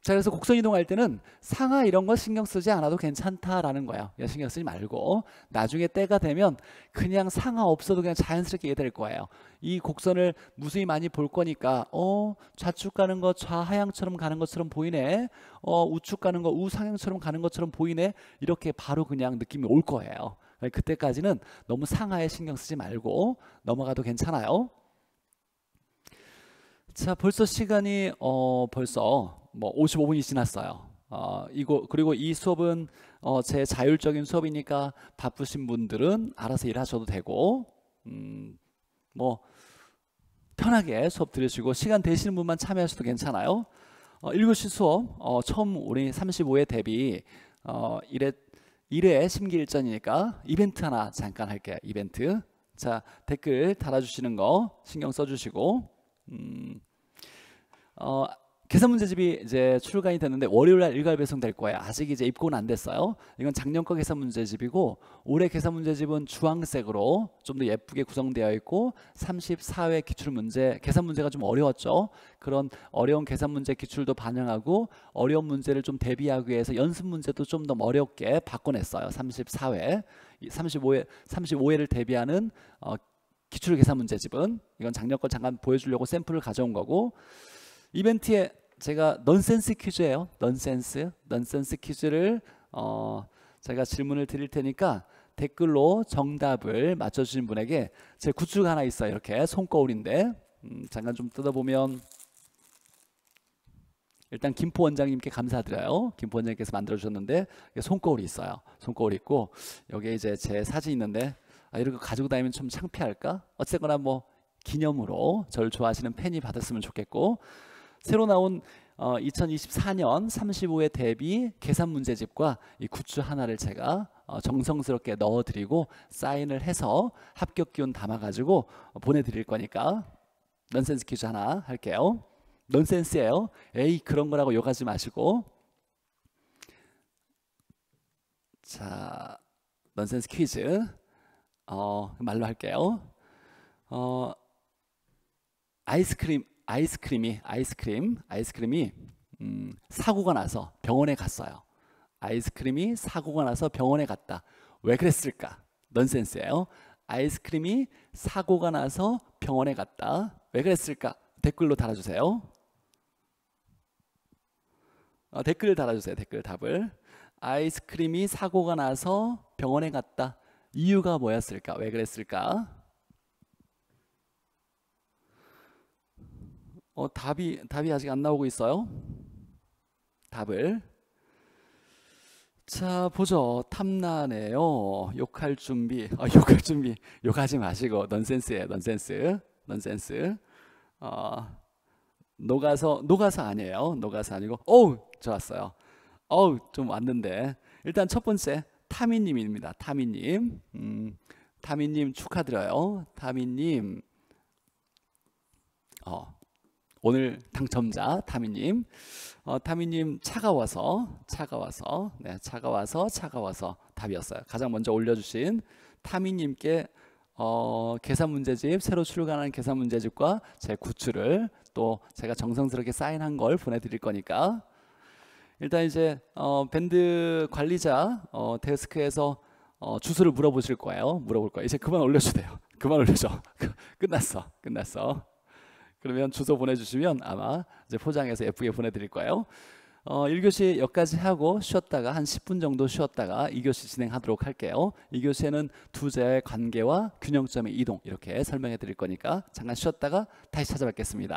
자 그래서 곡선 이동할 때는 상하 이런 거 신경 쓰지 않아도 괜찮다라는 거야 신경 쓰지 말고 나중에 때가 되면 그냥 상하 없어도 그냥 자연스럽게 이해될 거예요 이 곡선을 무수히 많이 볼 거니까 어 좌측 가는 거 좌하향처럼 가는 것처럼 보이네 어 우측 가는 거 우상향처럼 가는 것처럼 보이네 이렇게 바로 그냥 느낌이 올 거예요 그러니까 그때까지는 너무 상하에 신경 쓰지 말고 넘어가도 괜찮아요 자, 벌써 시간이 어, 벌써 뭐 55분이 지났어요. 어, 이거 그리고 이 수업은 어, 제 자율적인 수업이니까 바쁘신 분들은 알아서 일하셔도 되고 음, 뭐 편하게 수업 들으시고 시간 되시는 분만 참여하셔도 괜찮아요. 어, 1교시 수업 어, 처음 우리 35회 대비 어, 1회, 1회 심기일전이니까 이벤트 하나 잠깐 할게요. 이벤트 자 댓글 달아주시는 거 신경 써주시고 음, 어, 계산 문제집이 이제 출간이 됐는데 월요일 날 일괄 배송될 거예요. 아직 이제 입고는 안 됐어요. 이건 작년 거 계산 문제집이고 올해 계산 문제집은 주황색으로 좀 더 예쁘게 구성되어 있고 34회 기출 문제 계산 문제가 좀 어려웠죠. 그런 어려운 계산 문제 기출도 반영하고 어려운 문제를 좀 대비하기 위해서 연습 문제도 좀 더 어렵게 바꿔냈어요. 34회, 35회, 35회를 대비하는 어, 기출 계산 문제집은 이건 작년 걸 잠깐 보여주려고 샘플을 가져온 거고 이벤트에 제가 넌센스 퀴즈예요. 넌센스, 넌센스 퀴즈를 어, 제가 질문을 드릴 테니까 댓글로 정답을 맞춰주신 분에게 제굿즈 하나 있어요. 이렇게 손거울인데 음, 잠깐 좀 뜯어보면 일단 김포 원장님께 감사드려요. 김포 원장님께서 만들어주셨는데 손거울이 있어요. 손거울이 있고 여기에 이제 제 사진 있는데 아, 이런 거 가지고 다니면 좀 창피할까? 어쨌거나 뭐 기념으로 저를 좋아하시는 팬이 받았으면 좋겠고 새로 나온 어, 2024년 35회 대비 계산 문제집과 이 굿즈 하나를 제가 어, 정성스럽게 넣어드리고 사인을 해서 합격 기운 담아가지고 보내드릴 거니까 넌센스 퀴즈 하나 할게요. 넌센스예요. 에이 그런 거라고 욕하지 마시고 자 넌센스 퀴즈 어, 말로 할게요. 어, 아이스크림 아이스크림이 아이스크림 아이스크림이 음, 사고가 나서 병원에 갔어요. 아이스크림이 사고가 나서 병원에 갔다. 왜 그랬을까? 넌센스예요. 아이스크림이 사고가 나서 병원에 갔다. 왜 그랬을까? 댓글로 달아주세요. 어, 댓글 달아주세요. 댓글 답을. 아이스크림이 사고가 나서 병원에 갔다. 이유가 뭐였을까? 왜 그랬을까? 어, 답이 답이 아직 안 나오고 있어요. 답을 자 보죠 탐나네요 욕할 준비 아 욕할 준비 욕하지 마시고 넌센스예 넌센스 넌센스 어, 녹아서 녹아서 아니에요 녹아서 아니고 어 좋았어요 어우 좀 왔는데 일단 첫 번째 타미님입니다 타미님 음, 타미님 축하드려요 타미님 어 오늘 당첨자 타미님, 어, 타미님 차가 워서 차가 워서 네, 차가 워서 차가 워서 답이었어요. 가장 먼저 올려주신 타미님께 어, 계산 문제집 새로 출간한 계산 문제집과 제 구출을 또 제가 정성스럽게 사인한 걸 보내드릴 거니까 일단 이제 어, 밴드 관리자 어, 데스크에서 어, 주소를 물어보실 거예요. 물어볼 거예요. 이제 그만 올려주세요. 그만 올려줘. 끝났어. 끝났어. 그러면 주소 보내주시면 아마 이제 포장해서 예쁘게 보내드릴 거예요. 어, 1교시 여기까지 하고 쉬었다가 한 10분 정도 쉬었다가 2교시 진행하도록 할게요. 2교시에는 두제의 관계와 균형점의 이동 이렇게 설명해 드릴 거니까 잠깐 쉬었다가 다시 찾아뵙겠습니다.